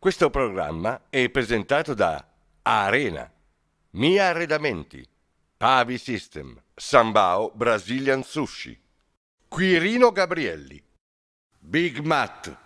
Questo programma è presentato da Arena, Mia Arredamenti, Pavi System, Sambao Brazilian Sushi, Quirino Gabrielli, Big Matt.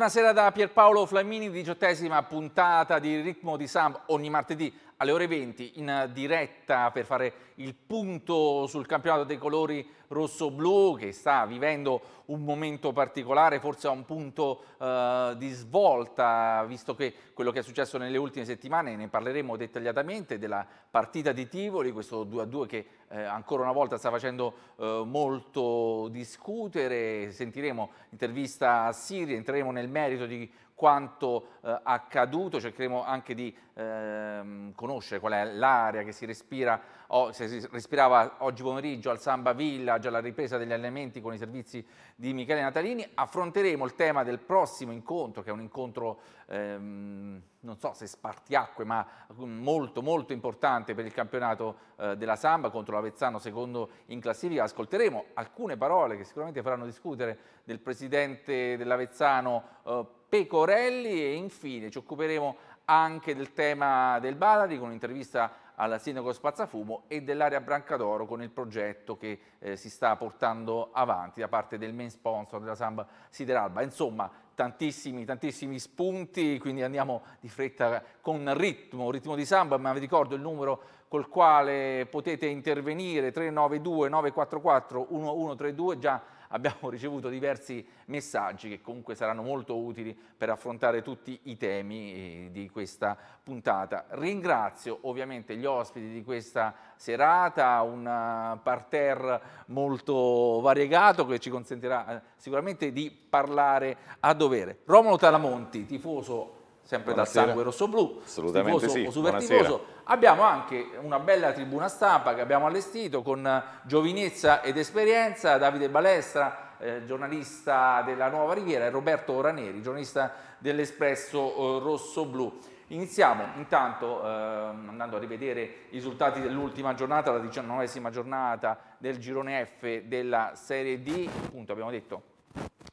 Buonasera da Pierpaolo Flamini, diciottesima puntata di Ritmo di Sam ogni martedì alle ore 20 in diretta per fare il punto sul campionato dei colori rosso-blu che sta vivendo un momento particolare, forse a un punto eh, di svolta, visto che quello che è successo nelle ultime settimane, ne parleremo dettagliatamente, della partita di Tivoli, questo 2-2 che eh, ancora una volta sta facendo eh, molto discutere, sentiremo intervista a Siri, entreremo nel merito di quanto eh, accaduto, cercheremo anche di ehm, conoscere qual è l'aria che si respira o se si respirava oggi pomeriggio al Samba Village, alla ripresa degli allenamenti con i servizi di Michele Natalini. Affronteremo il tema del prossimo incontro, che è un incontro, ehm, non so se spartiacque, ma mm, molto molto importante per il campionato eh, della Samba contro l'Avezzano secondo in classifica. Ascolteremo alcune parole che sicuramente faranno discutere del presidente dell'Avezzano eh, Pecorelli e infine ci occuperemo anche del tema del Balari con un'intervista al sindaco Spazzafumo e dell'area Brancadoro con il progetto che eh, si sta portando avanti da parte del main sponsor della Samba Sideralba. Insomma, tantissimi, tantissimi spunti, quindi andiamo di fretta con ritmo, ritmo di Samba, ma vi ricordo il numero col quale potete intervenire 392 944 1132 già abbiamo ricevuto diversi messaggi che comunque saranno molto utili per affrontare tutti i temi eh, di questa puntata. Ringrazio ovviamente gli ospiti di questa serata, un eh, parterre molto variegato che ci consentirà eh, sicuramente di parlare a dovere. Romolo Talamonti, tifoso sempre Buonasera. dal sangue rosso-blu, Assolutamente tifoso sì. o Abbiamo anche una bella tribuna stampa che abbiamo allestito con giovinezza ed esperienza, Davide Balestra, eh, giornalista della Nuova Riviera, e Roberto Raneri, giornalista dell'Espresso eh, Rosso Blu. Iniziamo intanto eh, andando a rivedere i risultati dell'ultima giornata, la diciannovesima giornata del girone F della Serie D, appunto abbiamo detto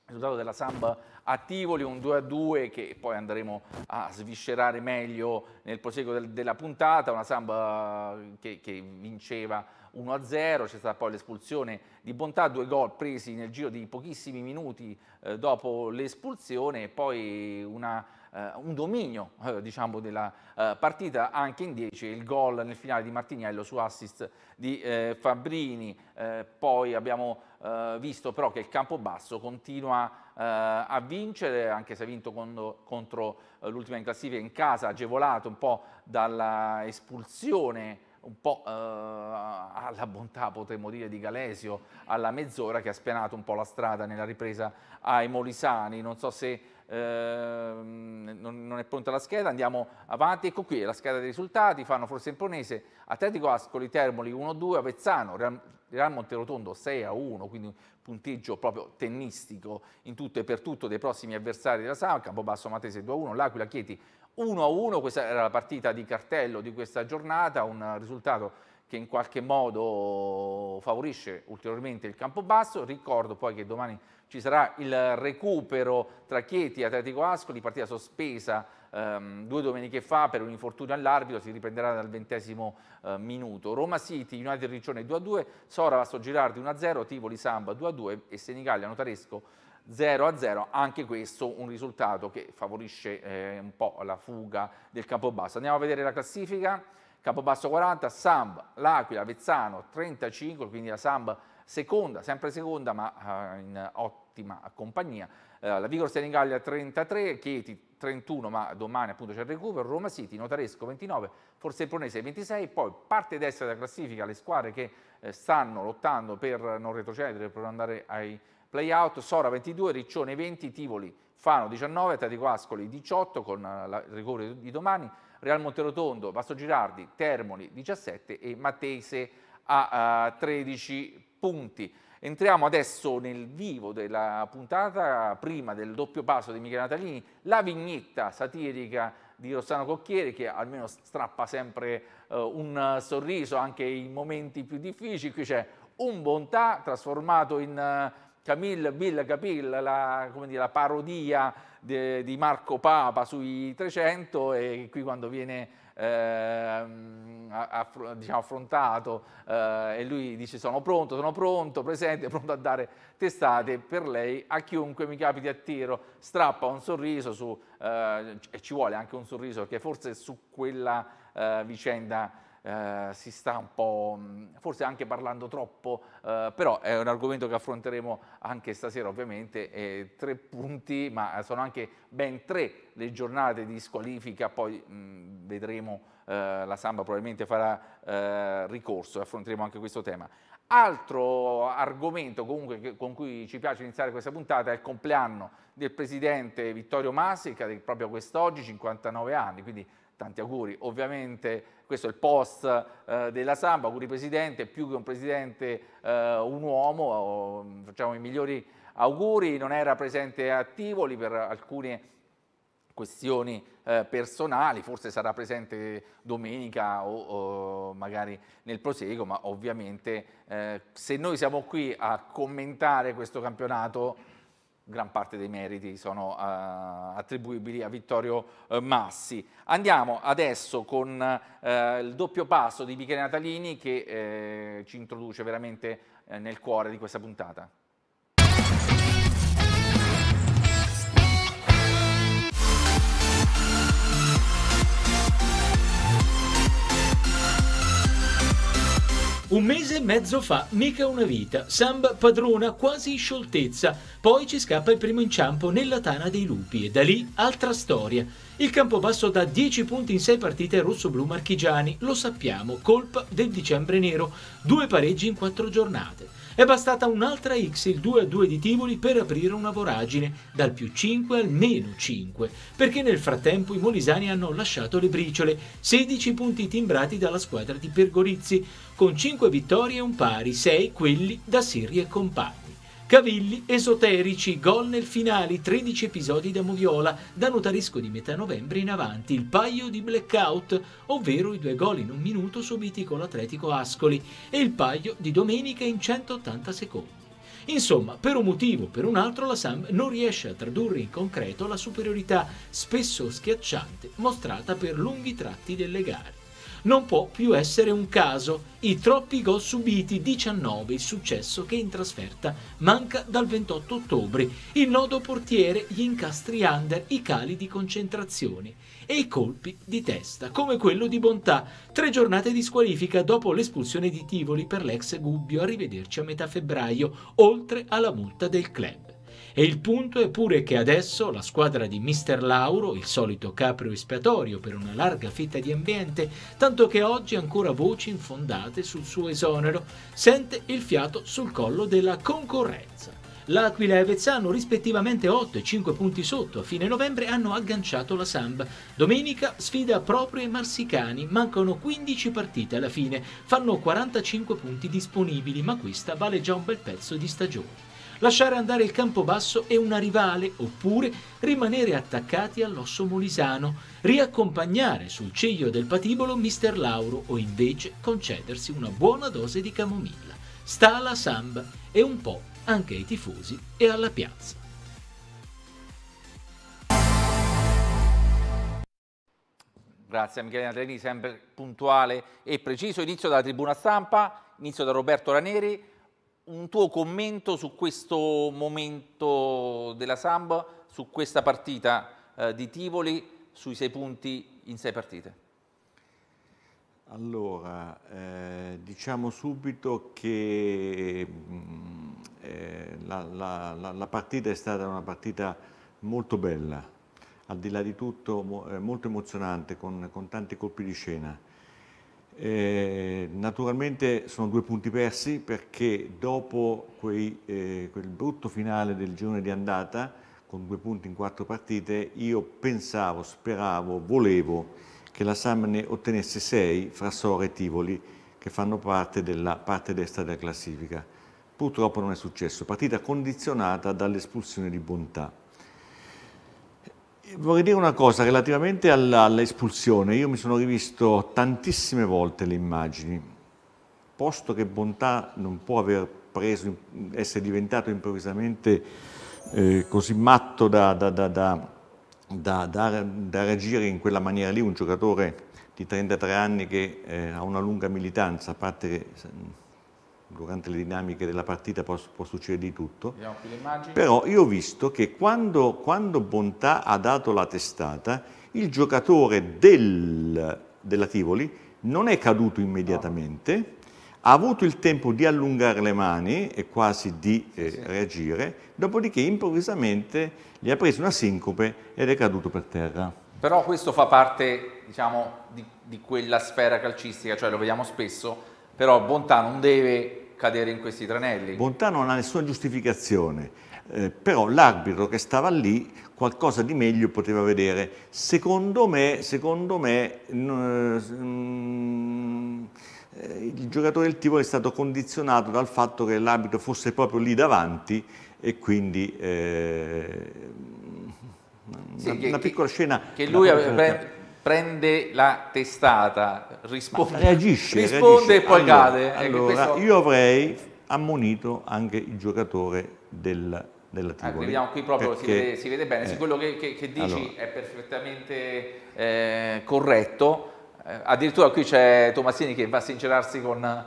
risultato della Samba a Tivoli, un 2-2 a che poi andremo a sviscerare meglio nel proseguo del, della puntata, una Samba che, che vinceva 1-0, a c'è stata poi l'espulsione di Bontà, due gol presi nel giro di pochissimi minuti eh, dopo l'espulsione e poi una eh, un dominio eh, diciamo, della eh, partita, anche in 10 il gol nel finale di Martiniello su assist di eh, Fabrini, eh, poi abbiamo visto però che il Campobasso continua a vincere, anche se ha vinto con, contro l'ultima in classifica in casa, agevolato un po' dalla espulsione un po' eh, alla bontà, potremmo dire, di Galesio alla mezz'ora che ha spianato un po' la strada nella ripresa ai Molisani. Non so se ehm, non, non, è pronta la scheda, andiamo avanti, ecco qui la scheda dei risultati, fanno Forza Imponese, Atletico Ascoli Termoli 1-2, Avezzano, Real, Monterotondo 6-1, quindi un punteggio proprio tennistico in tutto e per tutto dei prossimi avversari della Sama, Campobasso Matese 2-1, L'Aquila Chieti 1-1, questa era la partita di cartello di questa giornata, un risultato che in qualche modo favorisce ulteriormente il campo basso. Ricordo poi che domani ci sarà il recupero tra Chieti e Atletico Ascoli, partita sospesa ehm, due domeniche fa per un infortunio all'arbitro, si riprenderà dal ventesimo eh, minuto. Roma City, United Riccione 2-2, Sora Vasto Girardi 1-0, Tivoli Samba 2-2 e Senigallia Notaresco 0-0, anche questo un risultato che favorisce eh, un po' la fuga del Campobasso. Andiamo a vedere la classifica, Campobasso 40, Samba, L'Aquila, Vezzano 35, quindi la Samba seconda, sempre seconda ma eh, in ottima compagnia, eh, la Vigor Senigallia 33, Chieti 31 ma domani appunto c'è il recupero, Roma City, Notaresco 29, forse Pronese 26, poi parte destra della classifica le squadre che eh, stanno lottando per non retrocedere, per andare ai playout, Sora 22, Riccione 20, Tivoli, Fano 19, Atletico Ascoli 18 con eh, il recupero di domani, Real Monterotondo, Vasto Girardi, Termoli 17 e Mattese a uh, 13 punti. Entriamo adesso nel vivo della puntata, prima del doppio passo di Michele Natalini, la vignetta satirica di Rossano Cocchieri che almeno strappa sempre eh, un sorriso anche in momenti più difficili. Qui c'è un bontà trasformato in eh, Camille Bill Capil, la, dire, la parodia de, di Marco Papa sui 300 e qui quando viene Ehm, aff diciamo, affrontato eh, e lui dice sono pronto, sono pronto, presente, pronto a dare testate per lei a chiunque mi capiti a tiro, strappa un sorriso su, eh, e ci vuole anche un sorriso perché forse su quella eh, vicenda eh, si sta un po', forse anche parlando troppo, eh, però è un argomento che affronteremo anche stasera ovviamente, eh, tre punti, ma sono anche ben tre le giornate di squalifica, poi mh, vedremo, eh, la Samba probabilmente farà eh, ricorso e affronteremo anche questo tema. Altro argomento comunque con cui ci piace iniziare questa puntata è il compleanno del presidente Vittorio Masica, proprio quest'oggi, 59 anni, quindi tanti auguri. Ovviamente questo è il post eh, della Samba, auguri Presidente, più che un Presidente eh, un uomo, mm, facciamo i migliori auguri, non era presente a Tivoli per alcune questioni eh, personali, forse sarà presente domenica o, o magari nel proseguo, ma ovviamente eh, se noi siamo qui a commentare questo campionato gran parte dei meriti sono uh, attribuibili a Vittorio uh, Massi. Andiamo adesso con uh, il doppio passo di Michele Natalini che ci introduce veramente nel cuore di questa puntata. Un mese e mezzo fa, mica una vita, Samba padrona quasi in scioltezza, poi ci scappa il primo inciampo nella tana dei lupi e da lì altra storia. Il Campobasso da 10 punti in 6 partite rosso-blu marchigiani, lo sappiamo, colpa del dicembre nero, due pareggi in 4 giornate. È bastata un'altra X, il 2-2 di Tivoli, per aprire una voragine, dal più 5 al meno 5, perché nel frattempo i molisani hanno lasciato le briciole, 16 punti timbrati dalla squadra di Pergorizzi, con 5 vittorie e un pari, 6 quelli da Siri e compagni. Cavilli, esoterici, gol nel finale, 13 episodi da Moviola, da notarisco di metà novembre in avanti, il paio di blackout, ovvero i due gol in un minuto subiti con l'Atletico Ascoli e il paio di domenica in 180 secondi. Insomma, per un motivo o per un altro la Sam non riesce a tradurre in concreto la superiorità spesso schiacciante mostrata per lunghi tratti delle gare non può più essere un caso. I troppi gol subiti, 19, il successo che in trasferta manca dal 28 ottobre. Il nodo portiere, gli incastri under, i cali di concentrazione e i colpi di testa, come quello di Bontà. Tre giornate di squalifica dopo l'espulsione di Tivoli per l'ex Gubbio. Arrivederci a metà febbraio, oltre alla multa del club. E il punto è pure che adesso la squadra di Mr. Lauro, il solito caprio espiatorio per una larga fitta di ambiente, tanto che oggi ancora voci infondate sul suo esonero, sente il fiato sul collo della concorrenza. L'Aquila e Avezzano, rispettivamente 8 e 5 punti sotto, a fine novembre hanno agganciato la Samba. Domenica sfida proprio i marsicani, mancano 15 partite alla fine, fanno 45 punti disponibili, ma questa vale già un bel pezzo di stagione lasciare andare il campo basso e una rivale, oppure rimanere attaccati all'osso molisano, riaccompagnare sul ciglio del patibolo Mister Lauro o invece concedersi una buona dose di camomilla. Sta alla samba e un po' anche ai tifosi e alla piazza. Grazie Michele Andrini, sempre puntuale e preciso. Inizio dalla tribuna stampa, inizio da Roberto Raneri un tuo commento su questo momento della Samba, su questa partita eh, di Tivoli, sui sei punti in sei partite. Allora, eh, diciamo subito che mh, mm, eh, la, la, la, la, partita è stata una partita molto bella, al di là di tutto mo, eh, molto emozionante, con, con tanti colpi di scena. Eh, naturalmente sono due punti persi perché dopo quei, eh, quel brutto finale del girone di andata, con due punti in quattro partite, io pensavo, speravo, volevo che la Sam ne ottenesse sei fra Sora e Tivoli, che fanno parte della parte destra della classifica. Purtroppo non è successo, partita condizionata dall'espulsione di Bontà. Vorrei dire una cosa relativamente all'espulsione. Io mi sono rivisto tantissime volte le immagini. Posto che bontà non può aver preso, essere diventato improvvisamente eh, così matto da, da, da, da, reagire in quella maniera lì, un giocatore di 33 anni che eh, ha una lunga militanza, a parte che eh, durante le dinamiche della partita può, può succedere di tutto, però io ho visto che quando, quando Bontà ha dato la testata, il giocatore del, della Tivoli non è caduto immediatamente, no. ha avuto il tempo di allungare le mani e quasi di eh, sì. reagire, dopodiché improvvisamente gli ha preso una sincope ed è caduto per terra. Però questo fa parte, diciamo, di, di quella sfera calcistica, cioè lo vediamo spesso, però bontà non deve cadere in questi tranelli. Bontà non ha nessuna giustificazione. Eh, però l'arbitro che stava lì qualcosa di meglio poteva vedere. Secondo me, secondo me mm, eh, il giocatore del tipo è stato condizionato dal fatto che l'arbitro fosse proprio lì davanti e quindi eh, sì, una, che, una, piccola scena che lui aveva, prende la testata, risponde, reagisce, risponde reagisce. e poi allora, cade. Allora, questo... io avrei ammonito anche il giocatore del, della ah, Tivoli. Ah, vediamo qui proprio, perché, si, vede, si, vede, bene, eh, quello che, che, che dici allora. è perfettamente eh, corretto, eh, addirittura qui c'è Tomassini che va a sincerarsi con,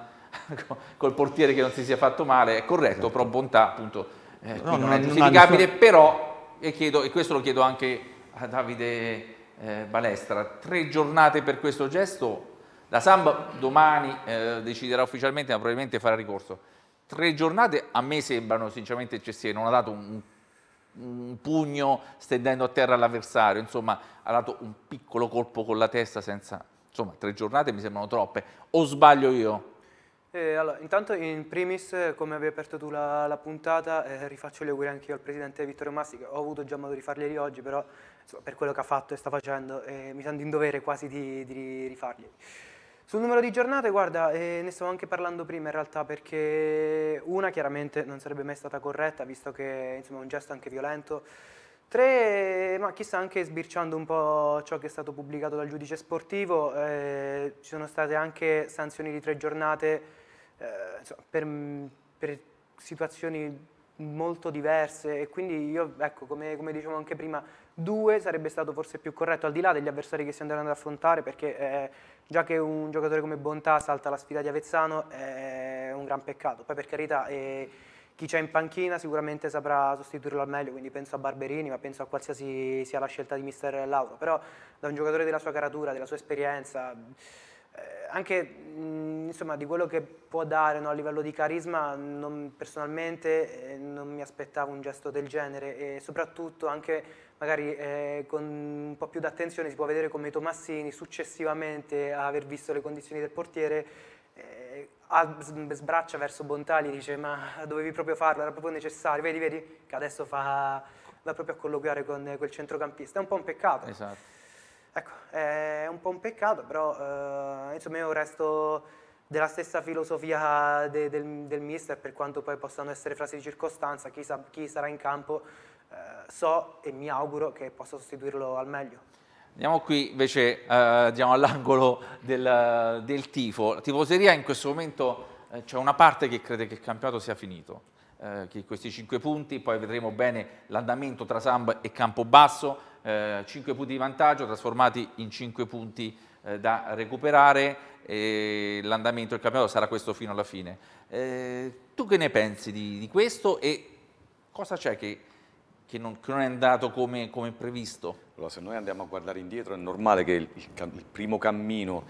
con, col portiere che non si sia fatto male, è corretto, esatto. però bontà appunto eh, no, non, non, è giustificabile, non... però e, chiedo, e questo lo chiedo anche a Davide eh, Balestra, tre giornate per questo gesto. La Samba domani eh, deciderà ufficialmente, ma probabilmente farà ricorso. Tre giornate a me sembrano sinceramente eccessive, non ha dato un, un pugno stendendo a terra l'avversario, insomma ha dato un piccolo colpo con la testa senza... Insomma, tre giornate mi sembrano troppe. O sbaglio io? Eh, allora, intanto in primis, come avevi aperto tu la, la puntata, eh, rifaccio gli auguri anche io al presidente Vittorio Massi, che ho avuto già modo di farglieli oggi, però insomma, per quello che ha fatto e sta facendo eh, mi sento in dovere quasi di, di rifarglieli. Sul numero di giornate, guarda, eh, ne stavo anche parlando prima in realtà, perché una chiaramente non sarebbe mai stata corretta, visto che insomma, è un gesto anche violento, Tre, ma chissà anche sbirciando un po' ciò che è stato pubblicato dal giudice sportivo, eh, ci sono state anche sanzioni di tre giornate eh, insomma, per, per, situazioni molto diverse e quindi io, ecco, come, come dicevo anche prima, due sarebbe stato forse più corretto al di là degli avversari che si andranno ad affrontare perché eh, già che un giocatore come Bontà salta la sfida di Avezzano è un gran peccato, poi per carità... È, chi c'è in panchina sicuramente saprà sostituirlo al meglio, quindi penso a Barberini, ma penso a qualsiasi sia la scelta di mister Lauro, però da un giocatore della sua caratura, della sua esperienza, eh, anche mh, mm, insomma, di quello che può dare no, a livello di carisma, non, personalmente eh, non mi aspettavo un gesto del genere e soprattutto anche magari eh, con un po' più d'attenzione si può vedere come Tomassini successivamente a aver visto le condizioni del portiere eh, sbraccia verso Bontali dice ma dovevi proprio farlo, era proprio necessario, vedi vedi che adesso fa, va proprio a colloquiare con quel centrocampista, è un po' un peccato. Esatto. Ecco, è un po' un peccato, però eh, insomma io resto della stessa filosofia de, del, del, mister, per quanto poi possano essere frasi di circostanza, chi, sa, chi sarà in campo eh, so e mi auguro che possa sostituirlo al meglio. Andiamo qui invece, eh, all'angolo del, del, tifo. La tifoseria in questo momento eh, c'è una parte che crede che il campionato sia finito, eh, questi 5 punti, poi vedremo bene l'andamento tra Samb e Campobasso, eh, 5 punti di vantaggio trasformati in 5 punti eh, da recuperare, e l'andamento del campionato sarà questo fino alla fine. Eh, tu che ne pensi di, di questo e cosa c'è che, che, che, non, è andato come, come previsto? Allora, se noi andiamo a guardare indietro è normale che il, il, il primo cammino,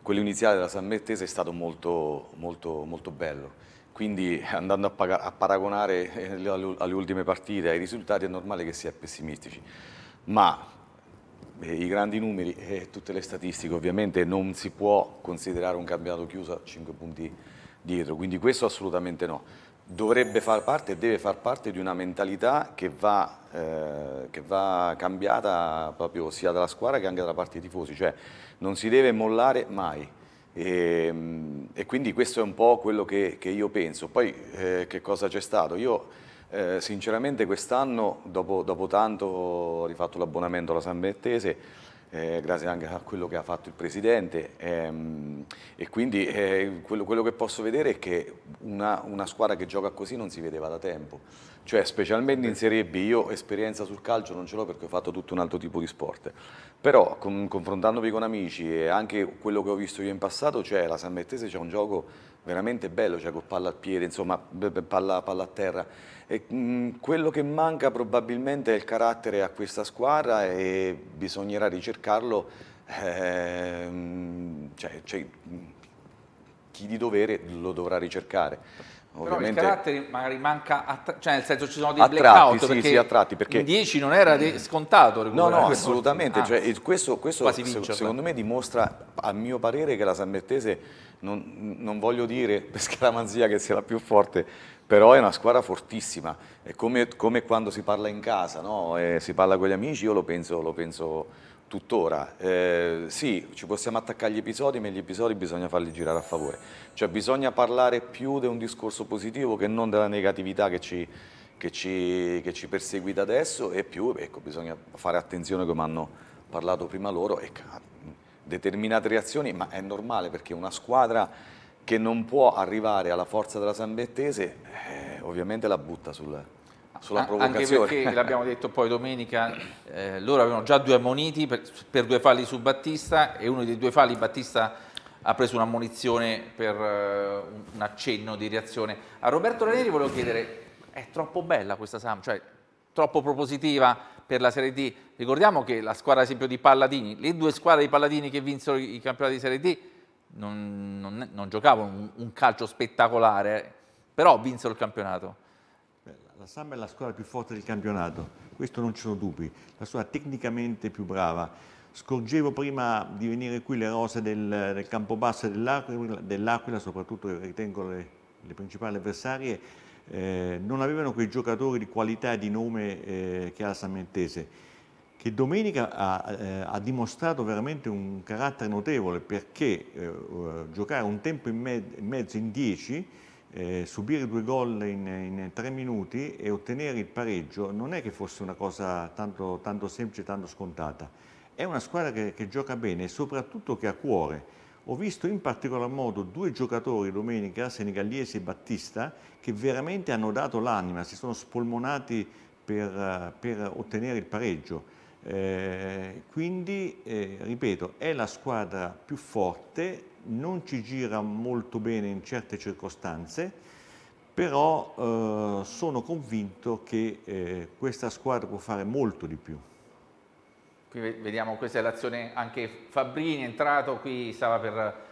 quello iniziale della San Mettese, è stato molto, molto, molto bello quindi eh, andando a, a paragonare eh, alle ultime partite, ai risultati, è normale che si è pessimistici. Ma eh, i grandi numeri e tutte le statistiche, ovviamente non si può considerare un campionato chiuso a 5 punti dietro, quindi questo assolutamente no. Dovrebbe far parte e deve far parte di una mentalità che va, eh, che va cambiata proprio sia dalla squadra che anche da parte dei tifosi, cioè non si deve mollare mai e, ehm, e, quindi questo è un po' quello che, che io penso. Poi eh, che cosa c'è stato? Io eh, sinceramente quest'anno, dopo, dopo, tanto ho rifatto l'abbonamento alla San Bettese, eh, grazie anche a quello che ha fatto il Presidente ehm, e quindi eh, quello, quello, che posso vedere è che una, una, squadra che gioca così non si vedeva da tempo, cioè specialmente in Serie B io esperienza sul calcio non ce l'ho perché ho fatto tutto un altro tipo di sport, però con, confrontandomi con amici e anche quello che ho visto io in passato, cioè la San Mettese c'è un gioco veramente bello, cioè con palla al piede, insomma palla, palla a terra e, mh, mm, quello che manca probabilmente è il carattere a questa squadra e bisognerà ricercarlo. Eh, cioè, cioè, mm, chi di dovere lo dovrà ricercare. Ovviamente, Però il carattere magari manca, cioè nel senso ci sono dei blackout sì, perché, sì, perché in 10 non era scontato No, no, assolutamente, ah. cioè, questo, questo vincerla. secondo me dimostra a mio parere che la San Mertese non, non voglio dire per scaramanzia che sia la più forte però è una squadra fortissima, è come, come quando si parla in casa, no? si parla con gli amici, io lo penso, lo penso tuttora. Eh, sì, ci possiamo attaccare agli episodi, ma gli episodi bisogna farli girare a favore, cioè bisogna parlare più di un discorso positivo che non della negatività che ci, che ci, che ci perseguita adesso e più, ecco, bisogna fare attenzione come hanno parlato prima loro, e determinate reazioni, ma è normale perché una squadra che non può arrivare alla forza della Sambettese, eh, ovviamente la butta sul, sulla ah, provocazione. Anche perché, l'abbiamo detto poi domenica, eh, loro avevano già due ammoniti per, per, due falli su Battista e uno dei due falli Battista ha preso un'ammonizione per uh, un accenno di reazione. A Roberto Raneri volevo chiedere, è troppo bella questa Sam, cioè troppo propositiva per la Serie D. Ricordiamo che la squadra, ad esempio, di Palladini, le due squadre di Palladini che vinsero i campionati di Serie D non, non, non giocavano un, un, calcio spettacolare, però vinsero il campionato. la Samp è la squadra più forte del campionato, questo non ci sono dubbi, la squadra tecnicamente più brava. Scorgevo prima di venire qui le rose del, del Campobasso e dell'Aquila, soprattutto ritengo le, le principali avversarie, eh, non avevano quei giocatori di qualità e di nome eh, che ha la Sammentese che domenica ha, eh, ha dimostrato veramente un carattere notevole perché eh, eh giocare un tempo in, me mezzo in 10 eh, subire due gol in, in, tre minuti e ottenere il pareggio non è che fosse una cosa tanto, tanto semplice, tanto scontata. È una squadra che, che, gioca bene e soprattutto che ha cuore. Ho visto in particolar modo due giocatori domenica, Senegaliesi e Battista, che veramente hanno dato l'anima, si sono spolmonati per, per ottenere il pareggio. Eh, quindi, eh, ripeto, è la squadra più forte, non ci gira molto bene in certe circostanze, però eh, sono convinto che eh, questa squadra può fare molto di più. Qui vediamo questa è l'azione anche Fabrini è entrato, qui stava per,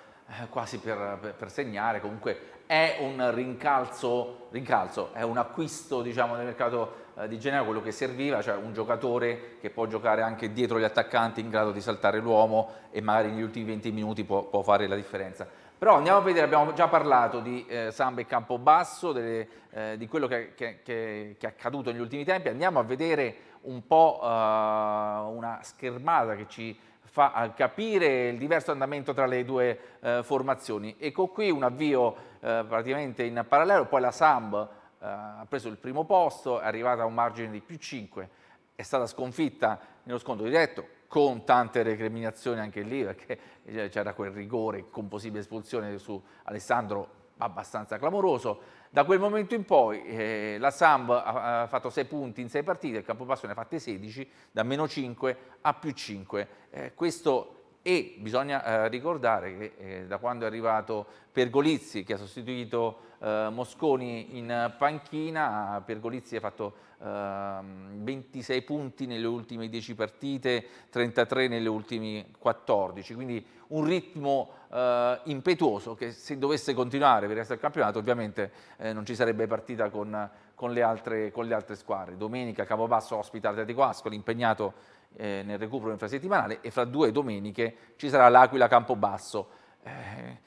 eh, quasi per, per, per segnare, comunque è un rincalzo, rincalzo è un acquisto diciamo, del mercato eh, di Genera quello che serviva, cioè un giocatore che può giocare anche dietro gli attaccanti in grado di saltare l'uomo e magari negli ultimi 20 minuti può, può fare la differenza. Però andiamo a vedere, abbiamo già parlato di eh, Samba e Campobasso, delle, eh, di quello che, che, che, che, è accaduto negli ultimi tempi, andiamo a vedere un po' eh, una schermata che ci fa capire il diverso andamento tra le due eh, formazioni. Ecco qui un avvio eh, praticamente in parallelo, poi la Samb eh, ha preso il primo posto, è arrivata a un margine di più 5, è stata sconfitta nello scontro diretto con tante recriminazioni anche lì perché eh, c'era quel rigore con possibile espulsione su Alessandro abbastanza clamoroso. Da quel momento in poi eh, la Samb ha, ha, fatto 6 punti in 6 partite, il Campobasso ne ha fatte 16, da meno 5 a più 5. Eh, questo e bisogna eh, ricordare che eh, da quando è arrivato Pergolizzi che ha sostituito eh, Mosconi in panchina, Pergolizzi ha fatto eh, 26 punti nelle ultime 10 partite, 33 nelle ultime 14, quindi un ritmo eh, impetuoso che se dovesse continuare per il resto del campionato ovviamente eh, non ci sarebbe partita con, con, le altre, con, le altre, squadre. Domenica Capobasso ospita Atletico Ascoli, impegnato eh, nel recupero infrasettimanale e fra due domeniche ci sarà l'Aquila Campobasso. Eh,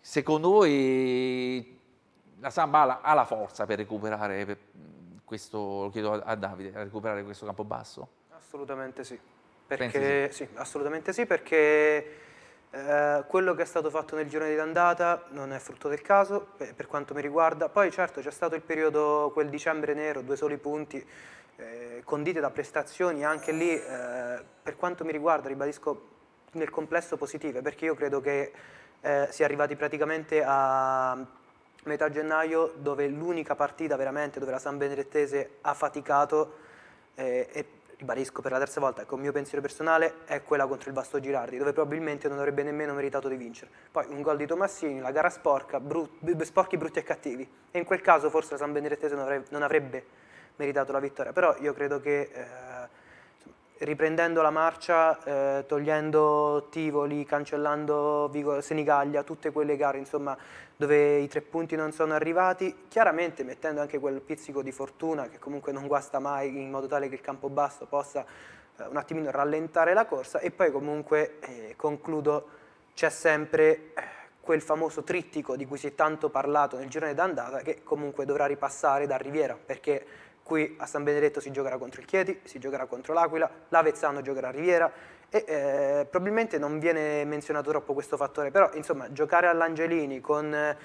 secondo voi la Samba ha la, ha la forza per recuperare per mm, questo, lo chiedo a, a Davide, a recuperare questo Campobasso? Assolutamente sì. Perché, sì. sì. assolutamente sì, perché eh, quello che è stato fatto nel girone di andata non è frutto del caso, per, per quanto mi riguarda. Poi certo c'è stato il periodo, quel dicembre nero, due soli punti, eh, condite da prestazioni anche lì, eh, per quanto mi riguarda, ribadisco, nel complesso positive, perché io credo che eh, si è arrivati praticamente a metà gennaio dove l'unica partita veramente dove la San Benedettese ha faticato eh, e ribadisco per la terza volta, ecco il mio pensiero personale è quella contro il Vasto Girardi dove probabilmente non avrebbe nemmeno meritato di vincere poi un gol di Tomassini, la gara sporca brut, sporchi brutti e cattivi e in quel caso forse la San Benedettese non, avrebbe, non avrebbe meritato la vittoria però io credo che eh, riprendendo la marcia, eh, togliendo Tivoli, cancellando Vigo, Senigallia, tutte quelle gare insomma, dove i tre punti non sono arrivati, chiaramente mettendo anche quel pizzico di fortuna che comunque non guasta mai in modo tale che il campo basso possa eh, un attimino rallentare la corsa e poi comunque eh, concludo c'è sempre eh, quel famoso trittico di cui si è tanto parlato nel girone d'andata che comunque dovrà ripassare da Riviera perché Qui a San Benedetto si giocherà contro il Chieti, si giocherà contro l'Aquila, l'Avezzano giocherà a Riviera, e, eh, probabilmente non viene menzionato troppo questo fattore, però insomma giocare all'Angelini con eh,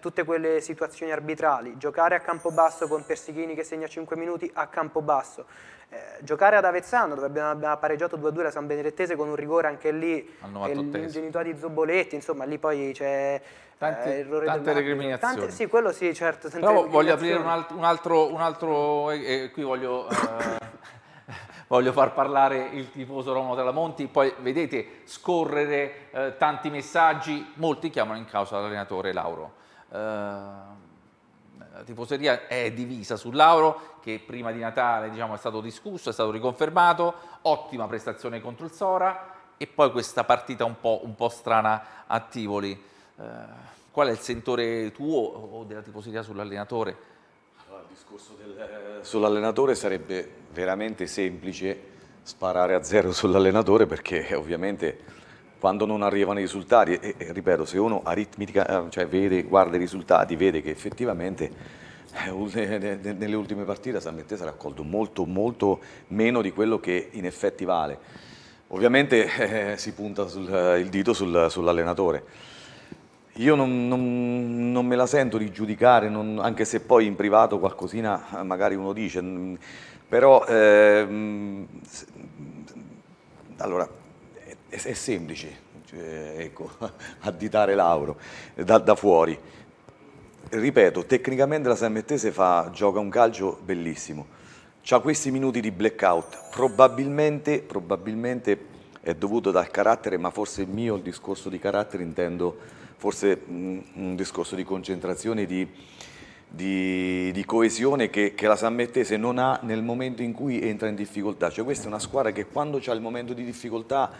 tutte quelle situazioni arbitrali, giocare a campo basso con Persichini che segna 5 minuti a Campobasso, eh, giocare ad Avezzano dove abbiamo, abbiamo pareggiato 2-2 la San Benedettese con un rigore anche lì, l'ingenuità di Zoboletti, insomma lì poi c'è Tanti, eh, tante recriminazioni. Tante, sì, quello sì, certo. Però voglio aprire un altro, un altro, un eh, altro eh, qui voglio... Eh, voglio far parlare il tifoso Romano Talamonti, poi vedete scorrere eh, tanti messaggi, molti chiamano in causa l'allenatore Lauro. Eh, la tifoseria è divisa su Lauro che prima di Natale diciamo, è stato discusso, è stato riconfermato, ottima prestazione contro il Sora e poi questa partita un po', un po strana a Tivoli. Eh, qual è il sentore tuo o della tifoseria sull'allenatore? discorso del, eh, sull'allenatore sarebbe veramente semplice sparare a zero sull'allenatore perché ovviamente quando non arrivano i risultati, e, e ripeto, se uno aritmica, eh, cioè vede, guarda i risultati, vede che effettivamente eh, nelle ultime partite San Mettese ha raccolto molto, molto meno di quello che in effetti vale. Ovviamente eh, si punta sul, il dito sul, sull'allenatore. Io non, non, non, me la sento di giudicare, non, anche se poi in privato qualcosina eh, magari uno dice, mm, però eh, allora, è, è semplice cioè, ecco, additare Lauro eh, da, da, fuori. Ripeto, tecnicamente la Sammettese fa, gioca un calcio bellissimo, ha questi minuti di blackout, probabilmente, probabilmente è dovuto dal carattere, ma forse il mio, il discorso di carattere intendo forse un discorso di concentrazione, di, di, di coesione che, che, la San Mettese non ha nel momento in cui entra in difficoltà. Cioè questa è una squadra che quando c'è il momento di difficoltà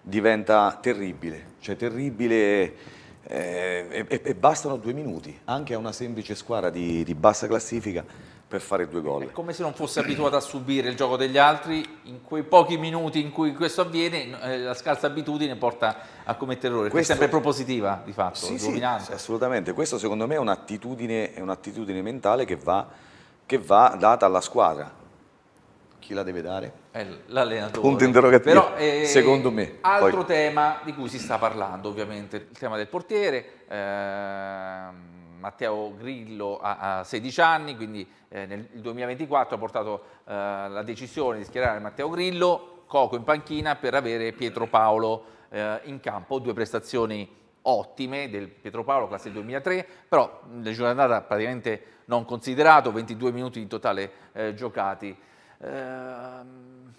diventa terribile, cioè terribile... Eh, e, e, bastano due minuti anche a una semplice squadra di, di bassa classifica per fare due gol. È come se non fosse abituato a subire il gioco degli altri, in quei pochi minuti in cui questo avviene, eh, la scarsa abitudine porta a commettere errori. Questo... È sempre propositiva di fatto, sì, sì, assolutamente. Questo secondo me è un'attitudine, un mentale che va, che va data alla squadra. Chi la deve dare? l'allenatore. Punto interrogativo, Però, eh, secondo me. Altro poi. tema di cui si sta parlando ovviamente, il tema del portiere. Ehm Matteo Grillo a, a 16 anni, quindi eh, nel 2024 ha portato eh, la decisione di schierare Matteo Grillo, Coco in panchina per avere Pietro Paolo eh, in campo, due prestazioni ottime del Pietro Paolo, classe 2003, però la giornata praticamente non considerato, 22 minuti in totale eh, giocati. Ehm,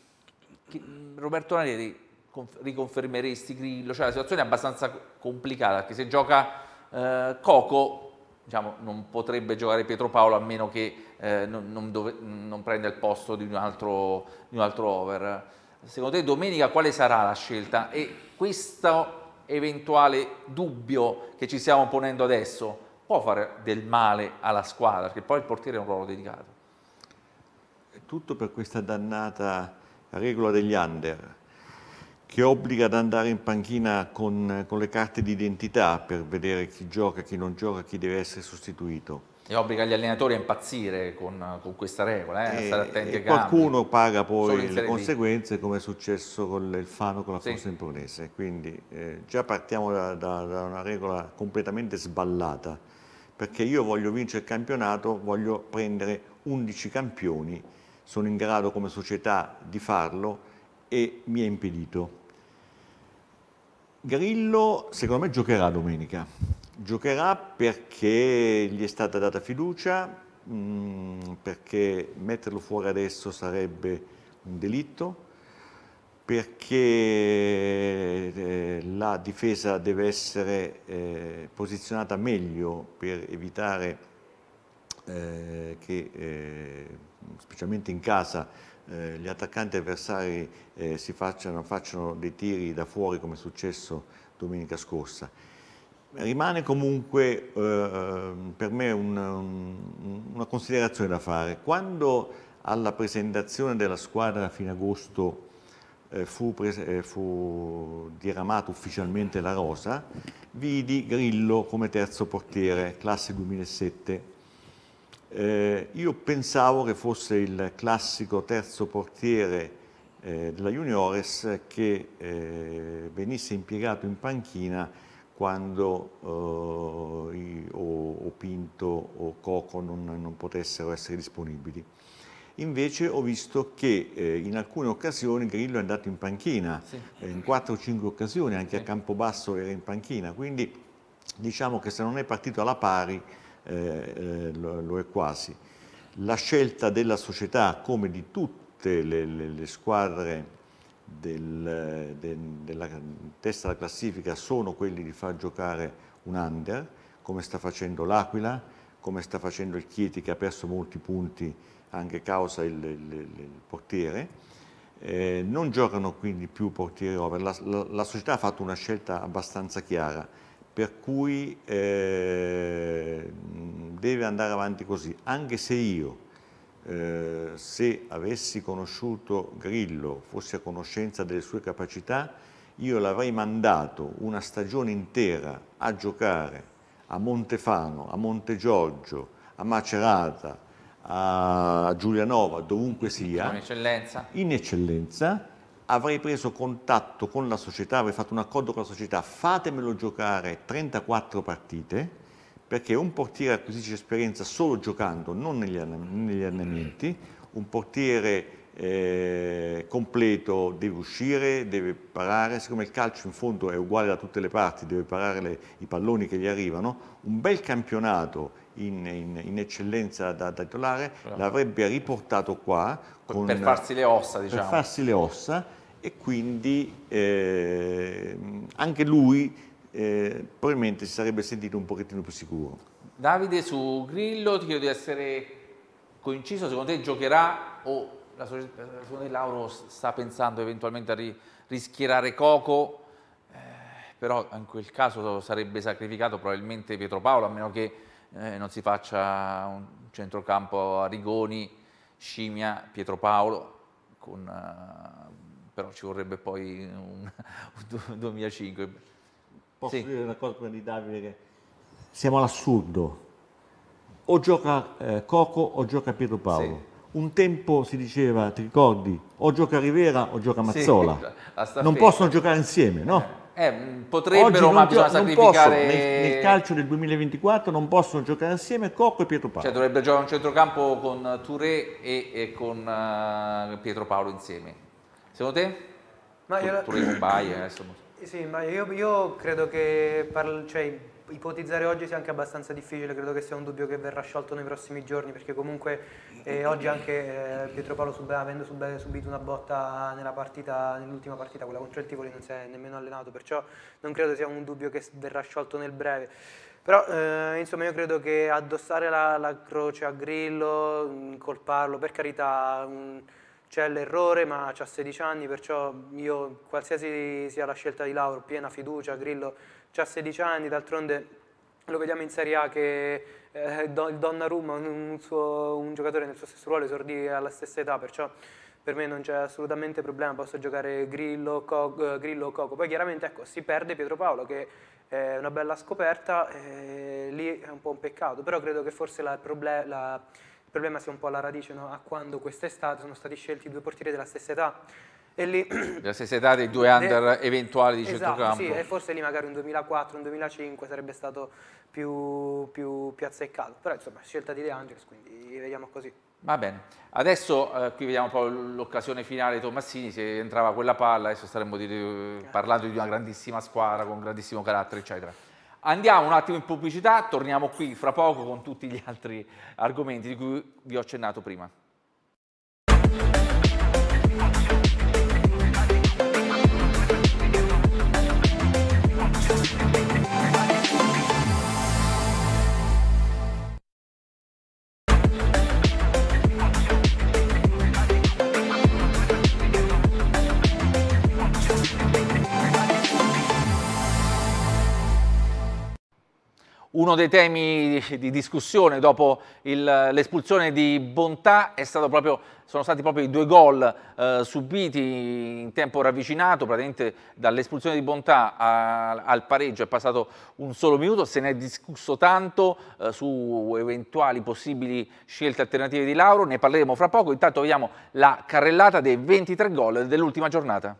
Roberto Narieri, riconfermeresti Grillo? Cioè la situazione è abbastanza complicata, perché se gioca eh, Coco diciamo, non potrebbe giocare Pietro Paolo a meno che eh, non, non, dove, non, prenda il posto di un, altro, di un, altro, over. Secondo te domenica quale sarà la scelta? E questo eventuale dubbio che ci stiamo ponendo adesso può fare del male alla squadra, perché poi il portiere è un ruolo dedicato. È tutto per questa dannata regola degli under che obbliga ad andare in panchina con, con le carte d'identità per vedere chi gioca, chi non gioca, chi deve essere sostituito. E obbliga gli allenatori a impazzire con, con questa regola, eh, e, a stare attenti e ai Qualcuno cambi. paga poi le conseguenze come è successo con il Fano con la sì. Forza Impronese, quindi eh, già partiamo da, da, da una regola completamente sballata, perché io voglio vincere il campionato, voglio prendere 11 campioni, sono in grado come società di farlo, e mi ha impedito. Grillo secondo me giocherà domenica, giocherà perché gli è stata data fiducia, mm, perché metterlo fuori adesso sarebbe un delitto, perché eh, la difesa deve essere eh, posizionata meglio per evitare eh, che, specialmente in casa, eh, gli attaccanti avversari eh, si facciano, facciano dei tiri da fuori come è successo domenica scorsa. Rimane comunque eh, ehm, per me un, un, una considerazione da fare. Quando alla presentazione della squadra a fine agosto eh, fu, eh, fu diramata ufficialmente la rosa, vidi Grillo come terzo portiere, classe 2007 eh, io pensavo che fosse il classico terzo portiere eh, della Juniores che eh, venisse impiegato in panchina quando eh, i, o, o, Pinto o Coco non, non, potessero essere disponibili. Invece ho visto che eh, in alcune occasioni Grillo è andato in panchina, sì. Eh, in 4 o 5 occasioni, anche sì. a Campobasso era in panchina, quindi diciamo che se non è partito alla pari eh, eh lo, è quasi. La scelta della società, come di tutte le, le, le squadre del, de, della testa della classifica, sono quelli di far giocare un under, come sta facendo l'Aquila, come sta facendo il Chieti che ha perso molti punti anche causa il, il, il portiere. Eh, non giocano quindi più portiere over, la, la, la società ha fatto una scelta abbastanza chiara per cui eh, deve andare avanti così, anche se io, eh, se avessi conosciuto Grillo, fossi a conoscenza delle sue capacità, io l'avrei mandato una stagione intera a giocare a Montefano, a Monte a Macerata, a Giulianova, dovunque sia, in eccellenza, in eccellenza avrei preso contatto con la società, avrei fatto un accordo con la società, fatemelo giocare 34 partite, perché un portiere acquisisce esperienza solo giocando, non negli, allenamenti, un portiere eh, completo deve uscire, deve parare, siccome il calcio in fondo è uguale da tutte le parti, deve parare le, i palloni che gli arrivano, un bel campionato in, in, in eccellenza da, da titolare l'avrebbe riportato qua. Con, per farsi le ossa, diciamo. Per farsi le ossa e quindi eh, anche lui eh, probabilmente si sarebbe sentito un pochettino più sicuro. Davide su Grillo ti chiedo di essere coinciso, secondo te giocherà o la società, secondo te Lauro sta pensando eventualmente a ri, rischierare Coco, eh, però in quel caso sarebbe sacrificato probabilmente Pietro Paolo a meno che eh, non si faccia un centrocampo a Rigoni, Scimmia, Pietro Paolo con eh, però ci vorrebbe poi un, un 2005. Posso sì. dire una cosa prima di Davide? Che siamo all'assurdo. O gioca eh, Coco o gioca Pietro Paolo. Sì. Un tempo si diceva, ti ricordi, o gioca Rivera o gioca Mazzola. Sì, non possono giocare insieme, no? Eh, eh potrebbero, ma bisogna sacrificare. Posso, nel, nel, calcio del 2024 non possono giocare insieme Coco e Pietro Paolo. Cioè, dovrebbe giocare un centrocampo con Touré e, e con uh, Pietro Paolo insieme Secondo te? Ma tu, io... tu rubai adesso. Eh, sì, ma io, io credo che parlo, cioè, ipotizzare oggi sia anche abbastanza difficile, credo che sia un dubbio che verrà sciolto nei prossimi giorni, perché comunque eh, oggi anche eh, Pietro Paolo sub avendo sub subito una botta partita, nell'ultima partita, quella contro il Tivoli, non si è nemmeno allenato, perciò non credo sia un dubbio che verrà sciolto nel breve. Però eh, insomma io credo che addossare la, la croce a Grillo, incolparlo, mm, per carità... Un, c'è l'errore, ma ha 16 anni, perciò io, qualsiasi sia la scelta di Lauro, piena fiducia, Grillo ha 16 anni, d'altronde lo vediamo in Serie A che eh, Donnarumma, un, suo, un giocatore nel suo stesso ruolo, esordì alla stessa età, perciò per me non c'è assolutamente problema, posso giocare Grillo, Coco, eh, Grillo, Coco. Poi chiaramente ecco, si perde Pietro Paolo che è una bella scoperta, eh, lì è un po' un peccato, però credo che forse la, la, il problema sia un po' alla radice no? a quando quest'estate sono stati scelti due portieri della stessa età. E lì, della stessa età dei due under de... eventuali di esatto, centrocampo. Sì, e forse lì magari un 2004, un 2005 sarebbe stato più, più, più azzeccato. Però insomma, scelta di De Angelis, quindi vediamo così. Va bene, adesso eh, qui vediamo poi l'occasione finale Tommassini, se entrava quella palla, adesso staremmo di, eh, eh, parlando di una grandissima squadra con un grandissimo carattere, eccetera. Andiamo un attimo in pubblicità, torniamo qui fra poco con tutti gli altri argomenti di cui vi ho accennato prima. Uno dei temi di discussione dopo l'espulsione di Bontà proprio, sono stati proprio i due gol eh, subiti in tempo ravvicinato, praticamente dall'espulsione di Bontà a, al pareggio è passato un solo minuto, se ne è discusso tanto eh, su eventuali possibili scelte alternative di Lauro, ne parleremo fra poco, intanto vediamo la carrellata dei 23 gol dell'ultima giornata.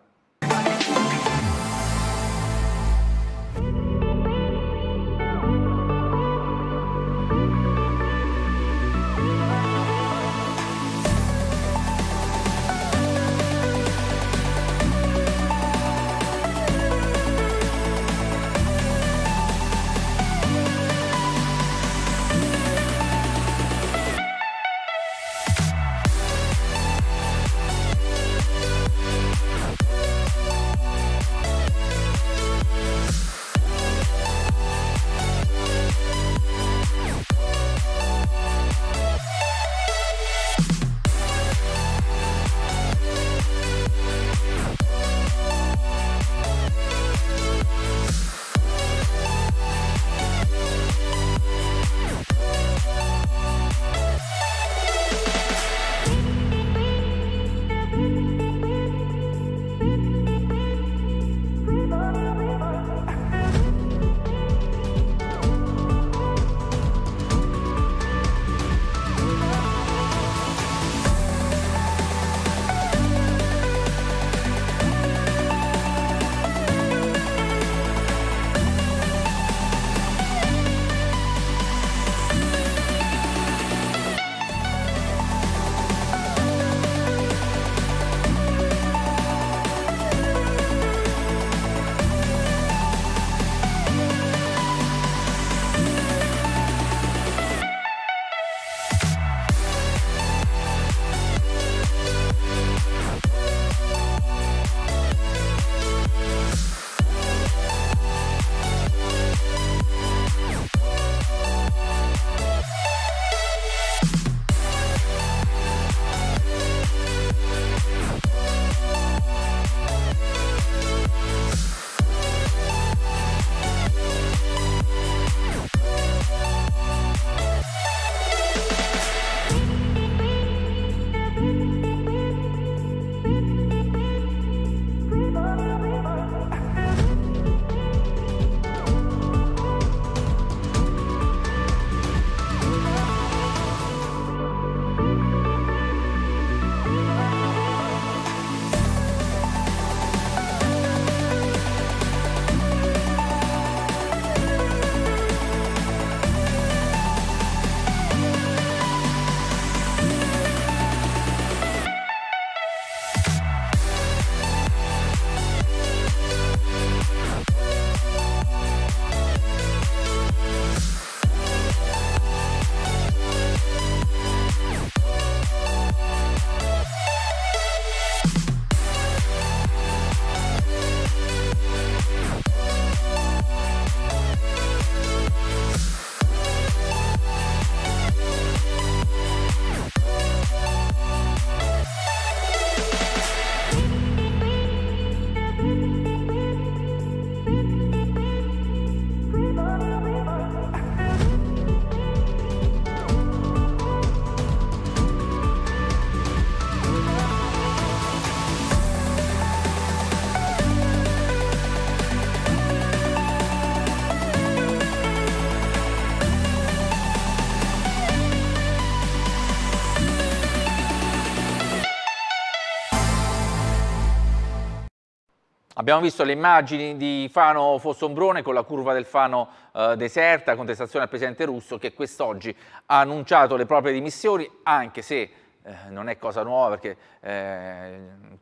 Abbiamo visto le immagini di Fano Fossombrone con la curva del Fano eh, deserta, contestazione al presidente russo che quest'oggi ha annunciato le proprie dimissioni, anche se eh, non è cosa nuova perché eh,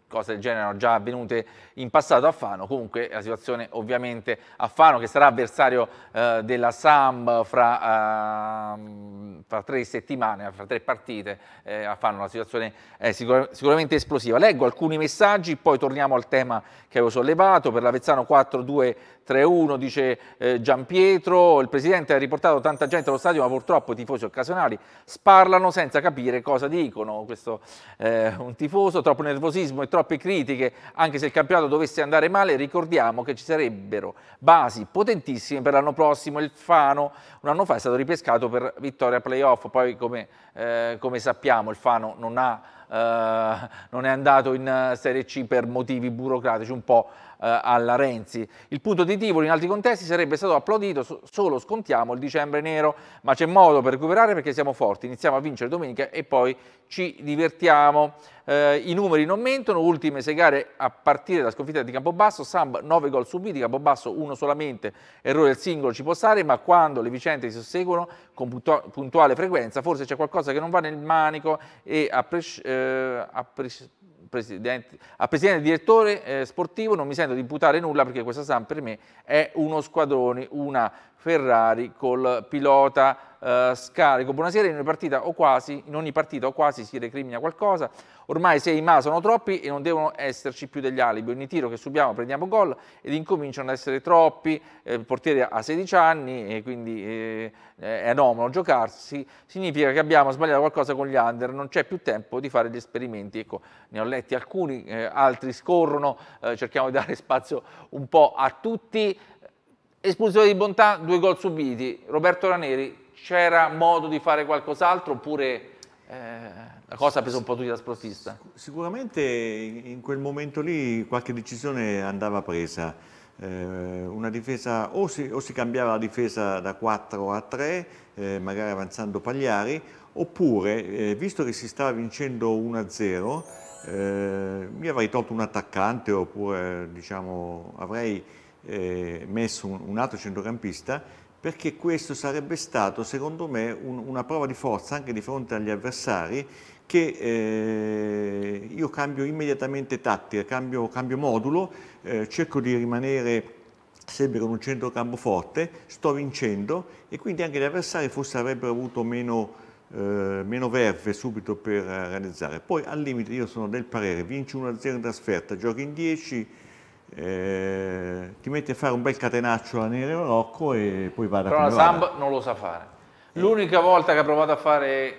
cose del genere erano già avvenute in passato a Fano, comunque la situazione ovviamente a Fano che sarà avversario eh, della SAM fra, ehm, fra, tre settimane, fra tre partite, eh, a Fano la situazione sicur sicuramente esplosiva. Leggo alcuni messaggi, poi torniamo al tema che avevo sollevato, per l'Avezzano 4-2-3-1 dice eh, Giampietro, il Presidente ha riportato tanta gente allo stadio ma purtroppo i tifosi occasionali sparlano senza capire cosa dicono questo eh, un tifoso, troppo nervosismo e troppe critiche, anche se il campionato dovesse andare male, ricordiamo che ci sarebbero basi potentissime per l'anno prossimo, il Fano un anno fa è stato ripescato per vittoria playoff, poi come, eh, come sappiamo il Fano non, ha, eh, non è andato in Serie C per motivi burocratici, un po' Eh, alla Renzi. Il punto di Tivoli in altri contesti sarebbe stato applaudito, solo scontiamo il dicembre nero, ma c'è modo per recuperare perché siamo forti, iniziamo a vincere domenica e poi ci divertiamo. Eh, I numeri non mentono, ultime sei gare a partire dalla sconfitta di Campobasso, Samb 9 gol subiti, Campobasso 1 solamente, errore del singolo ci può stare, ma quando le vicende si susseguono con puntuale frequenza forse c'è qualcosa che non va nel manico e a, pres- eh, a pres- presidente, a presidente e direttore eh, sportivo non mi sento di imputare nulla perché questa SAM per me è uno squadrone, una Ferrari col pilota eh, scarico. Buonasera, in ogni, partita o quasi, in ogni partita o quasi si recrimina qualcosa. Ormai sei ma sono troppi e non devono esserci più degli alibi. Ogni tiro che subiamo prendiamo gol ed incominciano ad essere troppi. Eh, il portiere ha 16 anni e quindi eh, è anomalo giocarsi. Significa che abbiamo sbagliato qualcosa con gli under, non c'è più tempo di fare gli esperimenti. Ecco, ne ho letti alcuni, eh, altri scorrono, eh, cerchiamo di dare spazio un po' a tutti. Espulsione di bontà, due gol subiti. Roberto Raneri, c'era modo di fare qualcos'altro oppure... Eh, la cosa ha preso un po' tutti da sproffista. Sicuramente in quel momento lì qualche decisione andava presa. Eh, una difesa o si, o si, cambiava la difesa da 4 a 3, eh, magari avanzando Pagliari, oppure, eh, visto che si stava vincendo 1-0, a eh, mi avrei tolto un attaccante oppure diciamo, avrei eh, messo un, un, altro centrocampista perché questo sarebbe stato secondo me un, una prova di forza anche di fronte agli avversari che eh, io cambio immediatamente tattica, cambio, cambio modulo, eh, cerco di rimanere sempre con un centrocampo forte, sto vincendo e quindi anche gli avversari forse avrebbero avuto meno, eh, meno verve subito per realizzare. Poi al limite io sono del parere, vinci 1-0 in trasferta, giochi in 10, eh, ti metti a fare un bel catenaccio a Nere Rocco e poi vada Però la Samp non lo sa fare. L'unica volta che ha provato a fare